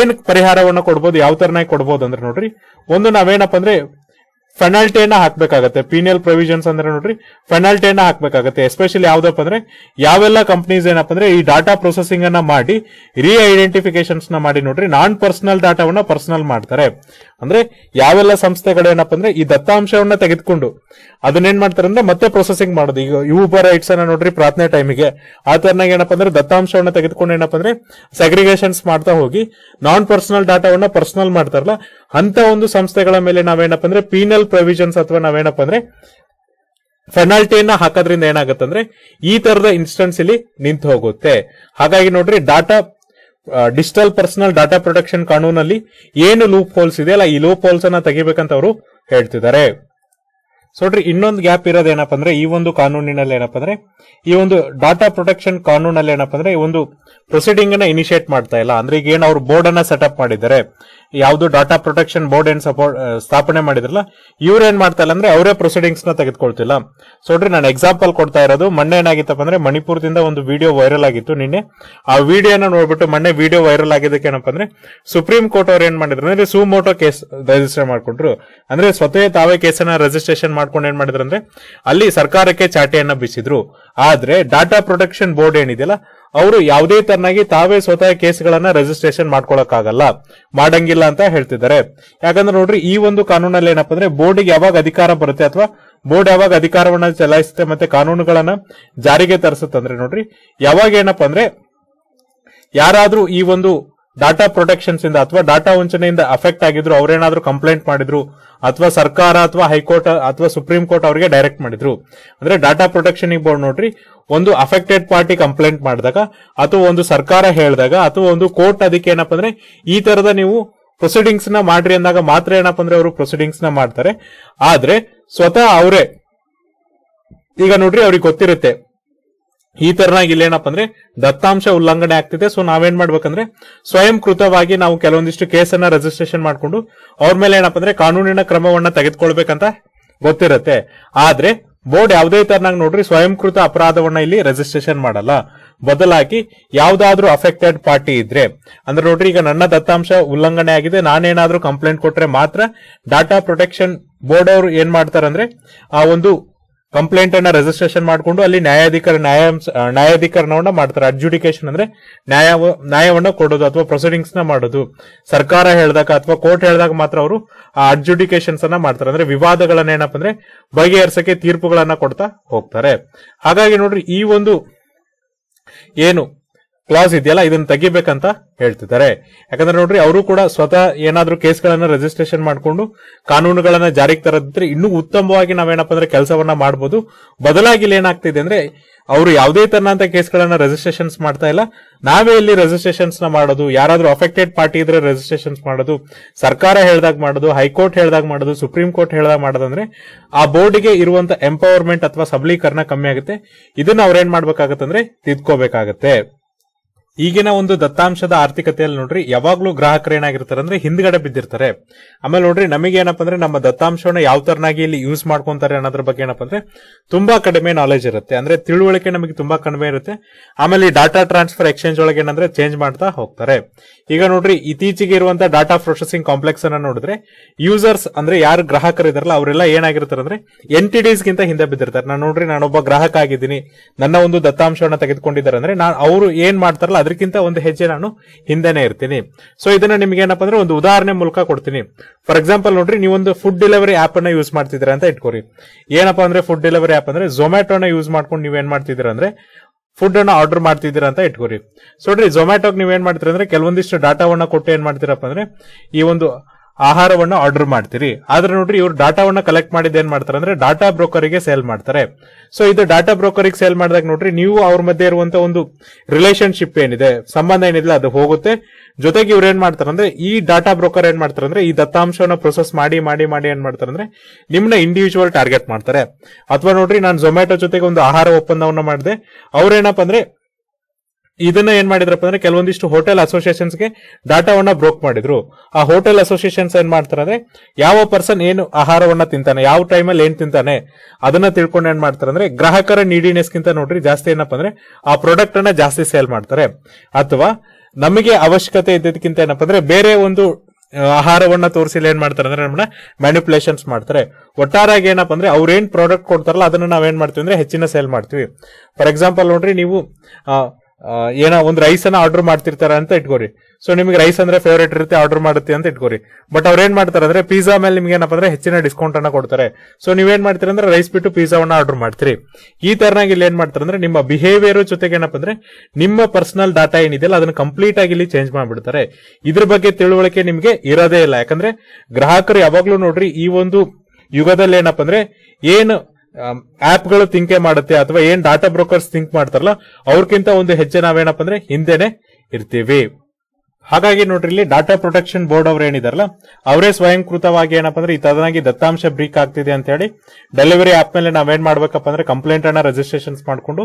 ಏನ್ ಪರಿಹಾರವನ್ನ ಕೊಡಬಹುದು ಯಾವ ತರನಾಗಿ ಕೊಡಬಹುದು ಅಂದ್ರೆ ನೋಡ್ರಿ ಒಂದು ನಾವೇನಪ್ಪ ಅಂದ್ರೆ ಫೆನಾಲ್ಟಿಯನ್ನ ಹಾಕ್ಬೇಕಾಗತ್ತೆ ಪೀನಿಯಲ್ ಪ್ರೊವಿಷನ್ಸ್ ಅಂದ್ರೆ ನೋಡ್ರಿ ಪೆನಾಲ್ಟಿಯನ್ನ ಹಾಕ್ಬೇಕಾಗತ್ತೆ ಎಸ್ಪೆಷಲಿ ಯಾವ್ದಪ್ಪ ಅಂದ್ರೆ ಯಾವೆಲ್ಲ ಕಂಪ್ನೀಸ್ ಏನಪ್ಪ ಅಂದ್ರೆ ಈ ಡಾಟಾ ಪ್ರೊಸೆಸಿಂಗ್ ಅನ್ನ ಮಾಡಿ ರೀ ಐಡೆಂಟಿಫಿಕೇಶನ್ಸ್ ನ ಮಾಡಿ ನೋಡ್ರಿ ನಾನ್ ಪರ್ಸನಲ್ ಡಾಟಾವನ್ನ ಪರ್ಸನಲ್ ಮಾಡ್ತಾರೆ ಅಂದ್ರೆ ಯಾವೆಲ್ಲ ಸಂಸ್ಥೆಗಳು ಏನಪ್ಪ ಅಂದ್ರೆ ಈ ದತ್ತಾಂಶವನ್ನ ತೆಗೆದುಕೊಂಡು ಅದನ್ನೇನ್ ಮಾಡ್ತಾರೆ ಅಂದ್ರೆ ಮತ್ತೆ ಪ್ರೊಸೆಸಿಂಗ್ ಮಾಡೋದು ಈಗ ಯೂಬರ್ ರೈಟ್ಸ್ ಅನ್ನ ನೋಡ್ರಿ ಪ್ರಾರ್ಥನೆ ಟೈಮಿಗೆ ಆ ತರನಾಗ ಏನಪ್ಪಾ ಅಂದ್ರೆ ದತ್ತಾಂಶವನ್ನ ತೆಗೆದುಕೊಂಡು ಏನಪ್ಪ ಅಂದ್ರೆ ಸೆಗ್ರಿಗೇಷನ್ಸ್ ಮಾಡ್ತಾ ಹೋಗಿ ನಾನ್ ಪರ್ಸನಲ್ ಡಾಟಾವನ್ನ ಪರ್ಸನಲ್ ಮಾಡ್ತಾರಲ್ಲ ಅಂತ ಒಂದು ಸಂಸ್ಥೆಗಳ ಮೇಲೆ ನಾವೇನಪ್ಪ ಅಂದ್ರೆ ಪೀನಲ್ ಪ್ರೊವಿಷನ್ಸ್ ಅಥವಾ ನಾವೇನಪ್ಪ ಅಂದ್ರೆ ಫೆನಾಲ್ಟಿಯನ್ನ ಹಾಕೋದ್ರಿಂದ ಏನಾಗುತ್ತಂದ್ರೆ ಈ ತರದ ಇನ್ಸ್ಟೆನ್ಸ್ ಇಲ್ಲಿ ನಿಂತು ಹೋಗುತ್ತೆ ಹಾಗಾಗಿ ನೋಡ್ರಿ data digital personal data protection ಕಾನೂನಲ್ಲಿ ಏನು ಲೂಪ್ ಹೋಲ್ಸ್ ಇದೆ ಅಲ್ಲ ಈ ಲೂಪ್ ಹೋಲ್ಸ್ ಅನ್ನ ತೆಗಿಬೇಕಂತ ಅವರು ಹೇಳ್ತಿದ್ದಾರೆ ನೋಡ್ರಿ ಇನ್ನೊಂದು ಗ್ಯಾಪ್ ಏನಪ್ಪ ಅಂದ್ರೆ ಈ ಒಂದು ಕಾನೂನಿನಲ್ಲಿ ಏನಪ್ಪ ಅಂದ್ರೆ ಈ ಒಂದು ಡಾಟಾ ಪ್ರೊಟೆಕ್ಷನ್ ಕಾನೂನಲ್ಲಿ ಏನಪ್ಪ ಅಂದ್ರೆ ಒಂದು ಪ್ರೊಸೀಡಿಂಗ್ ಅನ್ನ ಇನಿಷಿಯೇಟ್ ಮಾಡ್ತಾ ಇಲ್ಲ ಅಂದ್ರೆ ಈಗ ಏನು ಅವ್ರು ಬೋರ್ಡ್ ಅನ್ನ ಸೆಟಪ್ ಮಾಡಿದ್ದಾರೆ ಯಾವುದು ಡಾಟಾ ಪ್ರೊಟೆಕ್ಷನ್ ಬೋರ್ಡ್ ಏನ್ ಸಪೋರ್ಟ್ ಸ್ಥಾಪನೆ ಮಾಡಿದ್ರಲ್ಲ ಇವ್ರು ಏನ್ ಮಾಡ್ತಾ ಇಲ್ಲ ಅಂದ್ರೆ ಅವರೇ ಪ್ರೊಸೀಡಿಂಗ್ಸ್ ನ ತೆಗೆದುಕೊಳ್ತಿಲ್ಲ ನೋಡ್ರಿ ನಾನು ಎಕ್ಸಾಂಪಲ್ ಕೊಡ್ತಾ ಇರೋದು ಮೊನ್ನೆ ಏನಾಗಿತ್ತಪ್ಪ ಅಂದ್ರೆ ಮಣಿಪುರದಿಂದ ಒಂದು ವಿಡಿಯೋ ವೈರಲ್ ಆಗಿತ್ತು ನಿನ್ನೆ ಆ ವಿಡಿಯೋನ ನೋಡ್ಬಿಟ್ಟು ಮೊನ್ನೆ ವಿಡಿಯೋ ವೈರಲ್ ಆಗಿದ್ದಕ್ಕೆ ಏನಪ್ಪ ಅಂದ್ರೆ ಸುಪ್ರೀಂ ಕೋರ್ಟ್ ಅವ್ರು ಏನ್ ಮಾಡಿದ್ರು ಅಂದ್ರೆ ಸುಮೋಟೋ ಕೇಸ್ ರಿಜಿಸ್ಟರ್ ಮಾಡ್ಕೊಂಡ್ರು ಅಂದ್ರೆ ಸ್ವತಃ ತಾವೇ ಕೇಸನ್ನ ರಿಜಿಸ್ಟ್ರೇಷನ್ ಮಾಡ್ಕೊಂಡು ಏನ್ ಮಾಡಿದ್ರು ಅಂದ್ರೆ ಅಲ್ಲಿ ಸರ್ಕಾರಕ್ಕೆ ಚಾಟಿಯನ್ನ ಬಿಸಿದ್ರು ಆದ್ರೆ ಡಾಟಾ ಪ್ರೊಟೆಕ್ಷನ್ ಬೋರ್ಡ್ ಏನಿದೆಯಲ್ಲ ಅವರು ಯಾವುದೇ ತರನಾಗಿ ತಾವೇ ಸ್ವತಃ ಕೇಸ್ಗಳನ್ನ ರಿಜಿಸ್ಟ್ರೇಷನ್ ಮಾಡ್ಕೊಳಕ್ಕಾಗಲ್ಲ ಮಾಡಂಗಿಲ್ಲ ಅಂತ ಹೇಳ್ತಿದ್ದಾರೆ ಯಾಕಂದ್ರೆ ನೋಡ್ರಿ ಈ ಒಂದು ಕಾನೂನಲ್ಲಿ ಏನಪ್ಪ ಅಂದ್ರೆ ಬೋರ್ಡ್ಗೆ ಯಾವಾಗ ಅಧಿಕಾರ ಬರುತ್ತೆ ಅಥವಾ ಬೋರ್ಡ್ ಯಾವಾಗ ಅಧಿಕಾರವನ್ನ ಚಲಾಯಿಸುತ್ತೆ ಮತ್ತೆ ಕಾನೂನುಗಳನ್ನ ಜಾರಿಗೆ ಅಂದ್ರೆ ನೋಡ್ರಿ ಯಾವಾಗ ಏನಪ್ಪಾ ಅಂದ್ರೆ ಯಾರಾದ್ರೂ ಈ ಒಂದು ಡಾಟಾ ಪ್ರೊಟೆಕ್ಷನ್ಸ್ ಇಂದ ಅಥವಾ ಡಾಟಾ ವಂಚನೆಯಿಂದ ಅಫೆಕ್ಟ್ ಆಗಿದ್ರು ಅವ್ರೇನಾದ್ರೂ ಕಂಪ್ಲೇಂಟ್ ಮಾಡಿದ್ರು ಅಥವಾ ಸರ್ಕಾರ ಅಥವಾ ಹೈಕೋರ್ಟ್ ಅಥವಾ ಸುಪ್ರೀಂ ಕೋರ್ಟ್ ಅವರಿಗೆ ಡೈರೆಕ್ಟ್ ಮಾಡಿದ್ರು ಅಂದ್ರೆ ಡಾಟಾ ಪ್ರೊಟೆಕ್ಷನ್ ಬೋರ್ಡ್ ನೋಡ್ರಿ ಒಂದು ಅಫೆಕ್ಟೆಡ್ ಪಾರ್ಟಿ ಕಂಪ್ಲೇಂಟ್ ಮಾಡಿದಾಗ ಅಥವಾ ಒಂದು ಸರ್ಕಾರ ಹೇಳಿದಾಗ ಅಥವಾ ಒಂದು ಕೋರ್ಟ್ ಅದಕ್ಕೆ ಏನಪ್ಪ ಅಂದ್ರೆ ಈ ತರದ ನೀವು ಪ್ರೊಸೀಡಿಂಗ್ಸ್ ನ ಮಾಡ್ರಿ ಅಂದಾಗ ಮಾತ್ರ ಏನಪ್ಪ ಅಂದ್ರೆ ಅವರು ಪ್ರೊಸೀಡಿಂಗ್ಸ್ ನ ಮಾಡ್ತಾರೆ ಆದ್ರೆ ಸ್ವತಃ ಅವರೇ ಈಗ ನೋಡ್ರಿ ಅವ್ರಿಗೆ ಗೊತ್ತಿರುತ್ತೆ ಈ ತರನಾಗಿ ಇಲ್ಲೇನಪ್ಪ ಅಂದ್ರೆ ದತ್ತಾಂಶ ಉಲ್ಲಂಘನೆ ಆಗ್ತಿದೆ ಸೊ ನಾವೇನ್ ಮಾಡ್ಬೇಕಂದ್ರೆ ಸ್ವಯಂ ಕೃತವಾಗಿ ನಾವು ಕೆಲವೊಂದಿಷ್ಟು ಕೇಸನ್ನ ರಿಜಿಸ್ಟ್ರೇಷನ್ ಮಾಡಿಕೊಂಡು ಅವ್ರ ಮೇಲೆ ಏನಪ್ಪ ಅಂದ್ರೆ ಕಾನೂನಿನ ಕ್ರಮವನ್ನ ತೆಗೆದುಕೊಳ್ಬೇಕಂತ ಗೊತ್ತಿರತ್ತೆ ಆದ್ರೆ ಬೋರ್ಡ್ ಯಾವುದೇ ತರನಾಗಿ ನೋಡ್ರಿ ಸ್ವಯಂಕೃತ ಅಪರಾಧವನ್ನ ಇಲ್ಲಿ ರಿಜಿಸ್ಟ್ರೇಷನ್ ಮಾಡಲ್ಲ ಬದಲಾಗಿ ಯಾವ್ದಾದ್ರು ಅಫೆಕ್ಟೆಡ್ ಪಾರ್ಟಿ ಇದ್ರೆ ಅಂದ್ರೆ ನೋಡ್ರಿ ಈಗ ನನ್ನ ದತ್ತಾಂಶ ಉಲ್ಲಂಘನೆ ಆಗಿದೆ ನಾನೇನಾದ್ರೂ ಕಂಪ್ಲೇಂಟ್ ಕೊಟ್ರೆ ಮಾತ್ರ ಡಾಟಾ ಪ್ರೊಟೆಕ್ಷನ್ ಬೋರ್ಡ್ ಅವರು ಏನ್ ಮಾಡ್ತಾರಂದ್ರೆ ಆ ಒಂದು ಕಂಪ್ಲೇಂಟ್ ಅನ್ನ ರಿಜಿಸ್ಟ್ರೇಷನ್ ಮಾಡಿಕೊಂಡು ಅಲ್ಲಿ ನ್ಯಾಯಾಧಿಕಾರ ನ್ಯಾಯ ನ್ಯಾಯಾಧಿಕರಣವನ್ನ ಮಾಡ್ತಾರೆ ಅಡ್ಜುಡಿಕೇಶನ್ ಅಂದ್ರೆ ನ್ಯಾಯ ನ್ಯಾಯವನ್ನ ಕೊಡೋದು ಅಥವಾ ಪ್ರೊಸೀಡಿಂಗ್ಸ್ ನ ಮಾಡೋದು ಸರ್ಕಾರ ಹೇಳಿದಾಗ ಅಥವಾ ಕೋರ್ಟ್ ಹೇಳಿದಾಗ ಮಾತ್ರ ಅವರು ಆ ಅಡ್ಜುಡಿಕೇಶನ್ಸ್ ಅನ್ನ ಮಾಡ್ತಾರೆ ಅಂದ್ರೆ ವಿವಾದಗಳನ್ನ ಏನಪ್ಪ ಅಂದ್ರೆ ಬಗೆಹರಿಸಕ್ಕೆ ತೀರ್ಪುಗಳನ್ನ ಕೊಡ್ತಾ ಹೋಗ್ತಾರೆ ಹಾಗಾಗಿ ನೋಡ್ರಿ ಈ ಒಂದು ಏನು ಕ್ಲಾಸ್ ಇದೆಯಲ್ಲ ಇದನ್ನ ತೆಗಿಬೇಕಂತ ಹೇಳ್ತಿದ್ದಾರೆ ಯಾಕಂದ್ರೆ ನೋಡ್ರಿ ಅವರು ಕೂಡ ಸ್ವತಃ ಏನಾದ್ರೂ ಕೇಸ್ಗಳನ್ನ ರಿಜಿಸ್ಟ್ರೇಷನ್ ಮಾಡಿಕೊಂಡು ಕಾನೂನುಗಳನ್ನ ಜಾರಿಗೆ ತರದಿದ್ರೆ ಇನ್ನೂ ಉತ್ತಮವಾಗಿ ನಾವೇನಪ್ಪ ಅಂದ್ರೆ ಕೆಲಸವನ್ನ ಮಾಡಬಹುದು ಬದಲಾಗಿ ಏನಾಗ್ತಿದೆ ಅಂದ್ರೆ ಅವರು ಯಾವುದೇ ಕೇಸ್ ಕೇಸ್ಗಳನ್ನ ರೆಜಿಸ್ಟ್ರೇಷನ್ಸ್ ಮಾಡ್ತಾ ಇಲ್ಲ ನಾವೇ ಇಲ್ಲಿ ರೆಜಿಸ್ಟ್ರೇಷನ್ಸ್ ನ ಮಾಡೋದು ಯಾರಾದ್ರೂ ಅಫೆಕ್ಟೆಡ್ ಪಾರ್ಟಿ ಇದ್ರೆ ರೆಜಿಸ್ಟ್ರೇಷನ್ಸ್ ಮಾಡೋದು ಸರ್ಕಾರ ಹೇಳ್ದಾಗ ಮಾಡೋದು ಹೈಕೋರ್ಟ್ ಹೇಳ್ದಾಗ ಮಾಡೋದು ಸುಪ್ರೀಂ ಕೋರ್ಟ್ ಹೇಳ್ದಾಗ ಮಾಡೋದಂದ್ರೆ ಆ ಬೋರ್ಡ್ಗೆ ಇರುವಂತ ಎಂಪವರ್ಮೆಂಟ್ ಅಥವಾ ಸಬಲೀಕರಣ ಕಮ್ಮಿ ಆಗುತ್ತೆ ಇದನ್ನ ಅವ್ರೇನ್ ಮಾಡ್ಬೇಕಾಗತ್ತಂದ್ರೆ ತಿದ್ಕೋಬೇಕಾಗತ್ತೆ ಈಗಿನ ಒಂದು ದತ್ತಾಂಶದ ಆರ್ಥಿಕತೆಯಲ್ಲಿ ನೋಡ್ರಿ ಯಾವಾಗ್ಲೂ ಗ್ರಾಹಕರು ಏನಾಗಿರ್ತಾರೆ ಅಂದ್ರೆ ಹಿಂದ್ಗಡೆ ಬಿದ್ದಿರ್ತಾರೆ ಆಮೇಲೆ ನೋಡ್ರಿ ನಮಗೆ ಏನಪ್ಪ ಅಂದ್ರೆ ನಮ್ಮ ದತ್ತಾಂಶವನ್ನ ಯಾವ ತರನಾಗಿ ಇಲ್ಲಿ ಯೂಸ್ ಮಾಡ್ಕೊಂತಾರೆ ಅನ್ನೋದ್ರ ಬಗ್ಗೆ ಏನಪ್ಪಾ ಅಂದ್ರೆ ತುಂಬಾ ಕಡಿಮೆ ನಾಲೆಜ್ ಇರುತ್ತೆ ಅಂದ್ರೆ ತಿಳುವಳಿಕೆ ನಮಗೆ ತುಂಬಾ ಕಡಿಮೆ ಇರುತ್ತೆ ಆಮೇಲೆ ಈ ಡಾಟಾ ಟ್ರಾನ್ಸ್ಫರ್ ಎಕ್ಸ್ಚೇಂಜ್ ಒಳಗೆ ಏನಂದ್ರೆ ಚೇಂಜ್ ಮಾಡ್ತಾ ಹೋಗ್ತಾರೆ ಈಗ ನೋಡ್ರಿ ಇತ್ತೀಚೆಗೆ ಇರುವಂತ ಡಾಟಾ ಪ್ರೊಸೆಸಿಂಗ್ ಕಾಂಪ್ಲೆಕ್ಸ್ ಅನ್ನ ನೋಡಿದ್ರೆ ಯೂಸರ್ಸ್ ಅಂದ್ರೆ ಯಾರು ಗ್ರಾಹಕರು ಇದಾರಲ್ಲ ಅವರೆಲ್ಲ ಏನಾಗಿರ್ತಾರೆ ಅಂದ್ರೆ ಡಿಸ್ ಗಿಂತ ಹಿಂದೆ ಬಿದ್ದಿರ್ತಾರೆ ನಾನು ನೋಡ್ರಿ ನಾನೊಬ್ಬ ಗ್ರಾಹಕ ಆಗಿದ್ದೀನಿ ನನ್ನ ಒಂದು ದತ್ತಾಂಶವನ್ನ ತೆಗೆದುಕೊಂಡಿದ್ದಾರೆ ಅಂದ್ರೆ ನಾನು ಅವರು ಏನ್ ಮಾಡ್ತಾರಲ್ಲ ಅದಕ್ಕಿಂತ ಒಂದು ಹೆಜ್ಜೆ ನಾನು ಹಿಂದೆನೆ ಇರ್ತೀನಿ ಸೊ ಇದನ್ನ ನಿಮ್ಗೆ ಏನಪ್ಪ ಅಂದ್ರೆ ಒಂದು ಉದಾಹರಣೆ ಮೂಲಕ ಕೊಡ್ತೀನಿ ಫಾರ್ ಎಕ್ಸಾಂಪಲ್ ನೋಡ್ರಿ ನೀವೊಂದು ಫುಡ್ ಡೆಲಿವರಿ ಆಪ್ ಅನ್ನ ಯೂಸ್ ಮಾಡ್ತಿದ್ರೆ ಅಂತ ಇಟ್ಕೋರಿ ಏನಪ್ಪ ಅಂದ್ರೆ ಫುಡ್ ಡೆಲಿವರಿ ಆಪ್ ಅಂದ್ರೆ ಅನ್ನ ಯೂಸ್ ಮಾಡ್ಕೊಂಡು ನೀವೇನ್ ಮಾಡ್ತಿದ್ರ ಅಂದ್ರೆ ಫುಡ್ ಅನ್ನ ಆರ್ಡರ್ ಮಾಡ್ತಿದ್ದೀರಾ ಅಂತ ಇಟ್ಕೋರಿ ಸೊ ನೋಡ್ರಿ ಝೊಮ್ಯಾಟೋಗೆ ನೀವೇನ್ ಮಾಡ್ತೀರ ಅಂದ್ರೆ ಕೆಲವೊಂದಿಷ್ಟು ಡಾಟಾವನ್ನ ಕೊಟ್ಟು ಏನ್ ಮಾಡ್ತೀರಪ್ಪ ಅಂದ್ರೆ ಈ ಒಂದು ಆಹಾರವನ್ನು ಆರ್ಡರ್ ಮಾಡ್ತೀರಿ ಆದ್ರೆ ನೋಡ್ರಿ ಇವ್ರು ಡಾಟಾವನ್ನ ಕಲೆಕ್ಟ್ ಮಾಡಿದ ಏನ್ ಮಾಡ್ತಾರೆ ಅಂದ್ರೆ ಡಾಟಾ ಬ್ರೋಕರ್ಗೆ ಸೇಲ್ ಮಾಡ್ತಾರೆ ಸೊ ಇದು ಡಾಟಾ ಬ್ರೋಕರಿಗೆ ಸೇಲ್ ಮಾಡಿದಾಗ ನೋಡ್ರಿ ನೀವು ಅವ್ರ ಮಧ್ಯೆ ಇರುವಂತ ಒಂದು ರಿಲೇಶನ್ಶಿಪ್ ಏನಿದೆ ಸಂಬಂಧ ಏನಿದೆ ಅದು ಹೋಗುತ್ತೆ ಜೊತೆಗೆ ಇವ್ರು ಏನ್ ಮಾಡ್ತಾರೆ ಅಂದ್ರೆ ಈ ಡಾಟಾ ಬ್ರೋಕರ್ ಏನ್ ಮಾಡ್ತಾರೆ ಅಂದ್ರೆ ಈ ದತ್ತಾಂಶವನ್ನ ಪ್ರೊಸೆಸ್ ಮಾಡಿ ಮಾಡಿ ಮಾಡಿ ಏನ್ ಮಾಡ್ತಾರೆ ಅಂದ್ರೆ ನಿಮ್ನ ಇಂಡಿವಿಜುವಲ್ ಟಾರ್ಗೆಟ್ ಮಾಡ್ತಾರೆ ಅಥವಾ ನೋಡ್ರಿ ನಾನು ಝೊಮ್ಯಾಟೊ ಜೊತೆಗೆ ಒಂದು ಆಹಾರ ಒಪ್ಪಂದವನ್ನ ಮಾಡಿದೆ ಅವ್ರೇನಪ್ಪ ಅಂದ್ರೆ ಇದನ್ನ ಏನ್ ಮಾಡಿದ್ರಪ್ಪ ಅಂದ್ರೆ ಕೆಲವೊಂದಿಷ್ಟು ಹೋಟೆಲ್ ಅಸೋಸಿಯೇಷನ್ಸ್ ಗೆ ಡಾಟಾವನ್ನ ಬ್ರೋಕ್ ಮಾಡಿದ್ರು ಆ ಹೋಟೆಲ್ ಅಸೋಸಿಯೇಷನ್ಸ್ ಏನ್ ಮಾಡ್ತಾರೆ ಯಾವ ಪರ್ಸನ್ ಏನು ಆಹಾರವನ್ನ ತಿಂತಾನೆ ಯಾವ ಟೈಮಲ್ಲಿ ಏನ್ ತಿಂತಾನೆ ಅದನ್ನ ತಿಳ್ಕೊಂಡು ಏನ್ ಮಾಡ್ತಾರೆ ಗ್ರಾಹಕರ ನೀಡಿನೆಸ್ ಗಿಂತ ನೋಡ್ರಿ ಜಾಸ್ತಿ ಏನಪ್ಪ ಅಂದ್ರೆ ಆ ಪ್ರಾಡಕ್ಟ್ ಅನ್ನ ಜಾಸ್ತಿ ಸೇಲ್ ಮಾಡ್ತಾರೆ ಅಥವಾ ನಮಗೆ ಅವಶ್ಯಕತೆ ಇದ್ದದಕ್ಕಿಂತ ಏನಪ್ಪ ಅಂದ್ರೆ ಬೇರೆ ಒಂದು ಆಹಾರವನ್ನ ತೋರಿಸಿಲ್ಲ ಏನ್ ಮಾಡ್ತಾರೆ ಅಂದ್ರೆ ನಮ್ಮನ್ನ ಮ್ಯಾನಿಪುಲೇಷನ್ಸ್ ಮಾಡ್ತಾರೆ ಒಟ್ಟಾರಾಗಿ ಏನಪ್ಪ ಅಂದ್ರೆ ಅವ್ರೇನ್ ಪ್ರಾಡಕ್ಟ್ ಕೊಡ್ತಾರಲ್ಲ ಅದನ್ನ ನಾವೇನ್ ಮಾಡ್ತೀವಿ ಅಂದ್ರೆ ಹೆಚ್ಚಿನ ಸೇಲ್ ಮಾಡ್ತೀವಿ ಫಾರ್ ಎಕ್ಸಾಂಪಲ್ ನೋಡ್ರಿ ನೀವು ಏನೋ ಒಂದು ರೈಸ್ ಅನ್ನ ಆರ್ಡರ್ ಮಾಡ್ತಿರ್ತಾರ ಅಂತ ಇಟ್ಕೋರಿ ಸೊ ನಿಮ್ಗೆ ರೈಸ್ ಅಂದ್ರೆ ಫೇವ್ರೇಟ್ ಇರುತ್ತೆ ಆರ್ಡರ್ ಮಾಡುತ್ತೆ ಅಂತ ಇಟ್ಕೋರಿ ಬಟ್ ಅವ್ರ ಏನ್ ಮಾಡ್ತಾರೆ ಅಂದ್ರೆ ಪಿಜ್ಜಾ ಮೇಲೆ ನಿಮ್ಗೆ ಏನಪ್ಪ ಅಂದ್ರೆ ಹೆಚ್ಚಿನ ಡಿಸ್ಕೌಂಟ್ ಅನ್ನ ಕೊಡ್ತಾರೆ ಸೊ ನೀವೇನ್ ಮಾಡ್ತೀರ ಅಂದ್ರೆ ರೈಸ್ ಬಿಟ್ಟು ಪಿಜ್ಜಾವನ್ನ ಆರ್ಡರ್ ಮಾಡ್ತೀರಿ ಈ ತರನಾಗಿ ಇಲ್ಲಿ ಏನ್ ಮಾಡ್ತಾರೆ ಅಂದ್ರೆ ನಿಮ್ಮ ಬಿಹೇವಿಯರ್ ಜೊತೆಗೆ ಏನಪ್ಪ ಅಂದ್ರೆ ನಿಮ್ಮ ಪರ್ಸನಲ್ ಡಾಟಾ ಏನಿದೆಯಲ್ಲ ಅದನ್ನ ಕಂಪ್ಲೀಟ್ ಆಗಿ ಇಲ್ಲಿ ಚೇಂಜ್ ಮಾಡಿಬಿಡ್ತಾರೆ ಇದ್ರ ಬಗ್ಗೆ ತಿಳುವಳಿಕೆ ನಿಮ್ಗೆ ಇರೋದೇ ಇಲ್ಲ ಯಾಕಂದ್ರೆ ಗ್ರಾಹಕರು ಯಾವಾಗ್ಲೂ ನೋಡ್ರಿ ಈ ಒಂದು ಯುಗದಲ್ಲಿ ಏನಪ್ಪ ಅಂದ್ರೆ ಏನು ಆಪ್ ಗಳು ಥಿಂಕೆ ಮಾಡುತ್ತೆ ಅಥವಾ ಏನ್ ಡಾಟಾ ಬ್ರೋಕರ್ಸ್ ಥಿಂಕ್ ಮಾಡ್ತಾರಲ್ಲ ಅವ್ರಕ್ಕಿಂತ ಒಂದು ಹೆಜ್ಜೆ ನಾವೇನಪ್ಪ ಅಂದ್ರೆ ಹಿಂದೆನೆ ಇರ್ತೀವಿ ಹಾಗಾಗಿ ನೋಡ್ರಿ ಇಲ್ಲಿ ಡಾಟಾ ಪ್ರೊಟೆಕ್ಷನ್ ಬೋರ್ಡ್ ಅವ್ರು ಏನಿದಾರಲ್ಲ ಅವರೇ ಸ್ವಯಂಕೃತವಾಗಿ ಏನಪ್ಪ ಅಂದ್ರೆ ಈ ತದನಾಗಿ ದತ್ತಾಂಶ ಬ್ರೀಕ್ ಆಗ್ತಿದೆ ಅಂತ ಹೇಳಿ ಡೆಲಿವರಿ ಆಪ್ ಮೇಲೆ ನಾವೇನ್ ಮಾಡ್ಬೇಕಪ್ಪ ಅಂದ್ರೆ ಕಂಪ್ಲೇಂಟ್ ಅನ್ನ ರಿಜಿಸ್ಟ್ರೇಷನ್ಸ್ ಮಾಡ್ಕೊಂಡು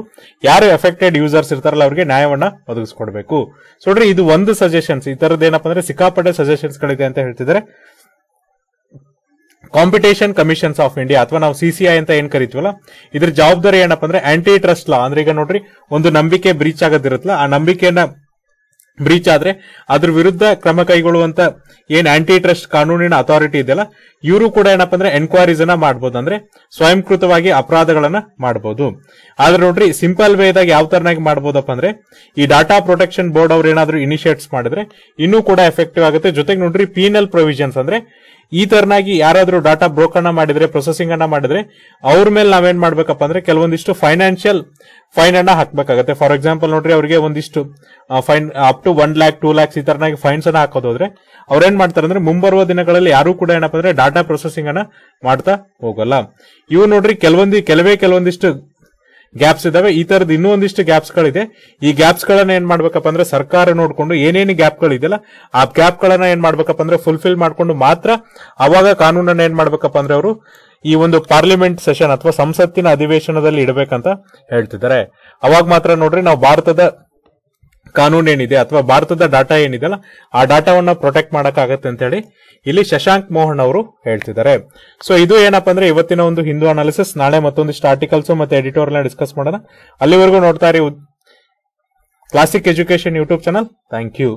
ಯಾರು ಎಫೆಕ್ಟೆಡ್ ಯೂಸರ್ಸ್ ಇರ್ತಾರಲ್ಲ ಅವ್ರಿಗೆ ನ್ಯಾಯವನ್ನ ಒದಗಿಸ್ಕೊಡ್ಬೇಕು ಸೊ ನೋಡ್ರಿ ಇದು ಒಂದು ಸಜೆಷನ್ಸ್ ಈ ತರದ್ ಏನಪ್ಪ ಅಂದ್ರೆ ಸಿಕ್ಕಾಪಟ್ಟೆ ಸಜೆಷನ್ಸ್ ಗಳಿದೆ ಅಂತ ಹೇಳ್ತಿದ್ರೆ ಕಾಂಪಿಟೇಷನ್ ಕಮಿಷನ್ಸ್ ಆಫ್ ಇಂಡಿಯಾ ಅಥವಾ ನಾವು ಸಿಸಿಐ ಅಂತ ಏನ್ ಕರಿತೀವಲ್ಲ ಇದ್ರ ಜವಾಬ್ದಾರಿ ಏನಪ್ಪ ಅಂದ್ರೆ ಆಂಟಿ ಟ್ರಸ್ಟ್ ಲಾ ಅಂದ್ರೆ ಈಗ ನೋಡ್ರಿ ಒಂದು ನಂಬಿಕೆ ಬ್ರೀಚ್ ಆಗೋದಿರತ್ತಲ್ಲ ಆ ನಂಬಿಕೆಯನ್ನ ಬ್ರೀಚ್ ಆದ್ರೆ ಅದ್ರ ವಿರುದ್ಧ ಕ್ರಮ ಕೈಗೊಳ್ಳುವಂತ ಏನ್ ಆಂಟಿ ಟ್ರಸ್ಟ್ ಕಾನೂನಿನ ಅಥಾರಿಟಿ ಇದೆಯಲ್ಲ ಇವರು ಕೂಡ ಏನಪ್ಪ ಅಂದ್ರೆ ಎನ್ಕ್ವೈರೀಸ್ ಅನ್ನ ಮಾಡಬಹುದು ಅಂದ್ರೆ ಸ್ವಯಂಕೃತವಾಗಿ ಅಪರಾಧಗಳನ್ನ ಮಾಡಬಹುದು ಆದ್ರೆ ನೋಡ್ರಿ ಸಿಂಪಲ್ ವೇದಾಗ ಯಾವ ತರನಾಗಿ ಮಾಡಬಹುದಪ್ಪ ಅಂದ್ರೆ ಈ ಡಾಟಾ ಪ್ರೊಟೆಕ್ಷನ್ ಬೋರ್ಡ್ ಅವ್ರು ಏನಾದ್ರು ಇನಿಷಿಯೇಟ್ಸ್ ಮಾಡಿದ್ರೆ ಇನ್ನೂ ಕೂಡ ಎಫೆಕ್ಟಿವ್ ಆಗುತ್ತೆ ಜೊತೆಗೆ ನೋಡ್ರಿ ಪೀನಲ್ ಪ್ರೊವಿಷನ್ಸ್ ಅಂದ್ರೆ ಈ ತರನಾಗಿ ಯಾರಾದ್ರೂ ಡಾಟಾ ಬ್ರೋಕರ್ನ ಮಾಡಿದ್ರೆ ಪ್ರೊಸೆಸಿಂಗ್ ಅನ್ನ ಮಾಡಿದ್ರೆ ಅವ್ರ ಮೇಲೆ ನಾವೇನ್ ಮಾಡ್ಬೇಕಪ್ಪ ಅಂದ್ರೆ ಕೆಲವೊಂದಿಷ್ಟು ಫೈನಾನ್ಷಿಯಲ್ ಫೈನ್ ಅನ್ನ ಹಾಕ್ಬೇಕಾಗತ್ತೆ ಫಾರ್ ಎಕ್ಸಾಂಪಲ್ ನೋಡ್ರಿ ಅವರಿಗೆ ಒಂದಿಷ್ಟು fine up to one lakh two lakhs ಈ ತರನಾಗಿ ಫೈನ್ಸ್ ಅನ್ನ ಹಾಕೋದೋದ್ರೆ ಅವ್ರೇನ್ ಮಾಡ್ತಾರೆ ಅಂದ್ರೆ ಮುಂಬರುವ ದಿನಗಳಲ್ಲಿ ಯಾರು ಕೂಡ ಏನಪ್ಪ ಅಂದ್ರೆ ಡಾಟಾ ಪ್ರೊಸೆಸಿಂಗ್ ಅನ್ನ ಮಾಡ್ತಾ ಹೋಗಲ್ಲ ಇವು ನೋಡ್ರಿ ಕೆಲವೊಂದಿ ಕೆಲವೇ ಕೆಲವೊಂದಿಷ್ಟು ಗ್ಯಾಪ್ಸ್ ಇದಾವೆ ಈ ತರದ ಇನ್ನೂ ಒಂದಿಷ್ಟು ಗ್ಯಾಪ್ಸ್ ಗಳಿದೆ ಈ ಗ್ಯಾಪ್ಸ್ ಗಳನ್ನ ಏನ್ ಮಾಡ್ಬೇಕಪ್ಪ ಅಂದ್ರೆ ಸರ್ಕಾರ ನೋಡಿಕೊಂಡು ಏನೇನು ಗ್ಯಾಪ್ ಗಳಿದೆಯಲ್ಲ ಆ ಗ್ಯಾಪ್ ಗಳನ್ನ ಏನ್ ಮಾಡ್ಬೇಕಪ್ಪ ಅಂದ್ರೆ ಫುಲ್ಫಿಲ್ ಮಾಡ್ಕೊಂಡು ಮಾತ್ರ ಅವಾಗ ಕಾನೂನನ್ನ ಏನ್ ಮಾಡ್ಬೇಕಪ್ಪ ಅಂದ್ರೆ ಅವರು ಈ ಒಂದು ಪಾರ್ಲಿಮೆಂಟ್ ಸೆಷನ್ ಅಥವಾ ಸಂಸತ್ತಿನ ಅಧಿವೇಶನದಲ್ಲಿ ಇಡಬೇಕಂತ ಹೇಳ್ತಿದ್ದಾರೆ ಅವಾಗ ಮಾತ್ರ ನೋಡ್ರಿ ನಾವು ಭಾರತದ ಏನಿದೆ ಅಥವಾ ಭಾರತದ ಡಾಟಾ ಏನಿದೆ ಆ ಡಾಟಾವನ್ನ ಪ್ರೊಟೆಕ್ಟ್ ಮಾಡಕ್ಕಾಗತ್ತೆ ಅಂತ ಹೇಳಿ ಇಲ್ಲಿ ಶಶಾಂಕ್ ಮೋಹನ್ ಅವರು ಹೇಳ್ತಿದ್ದಾರೆ ಸೊ ಇದು ಏನಪ್ಪ ಅಂದ್ರೆ ಇವತ್ತಿನ ಒಂದು ಹಿಂದೂ ಅನಾಲಿಸಿಸ್ ನಾಳೆ ಮತ್ತೊಂದಿಷ್ಟು ಆರ್ಟಿಕಲ್ಸ್ ಮತ್ತೆ ಎಡಿಟೋರಿಯಲ್ ಡಿಸ್ಕಸ್ ಮಾಡೋಣ ಅಲ್ಲಿವರೆಗೂ ನೋಡ್ತಾ ಇರಿ classic education YouTube channel thank you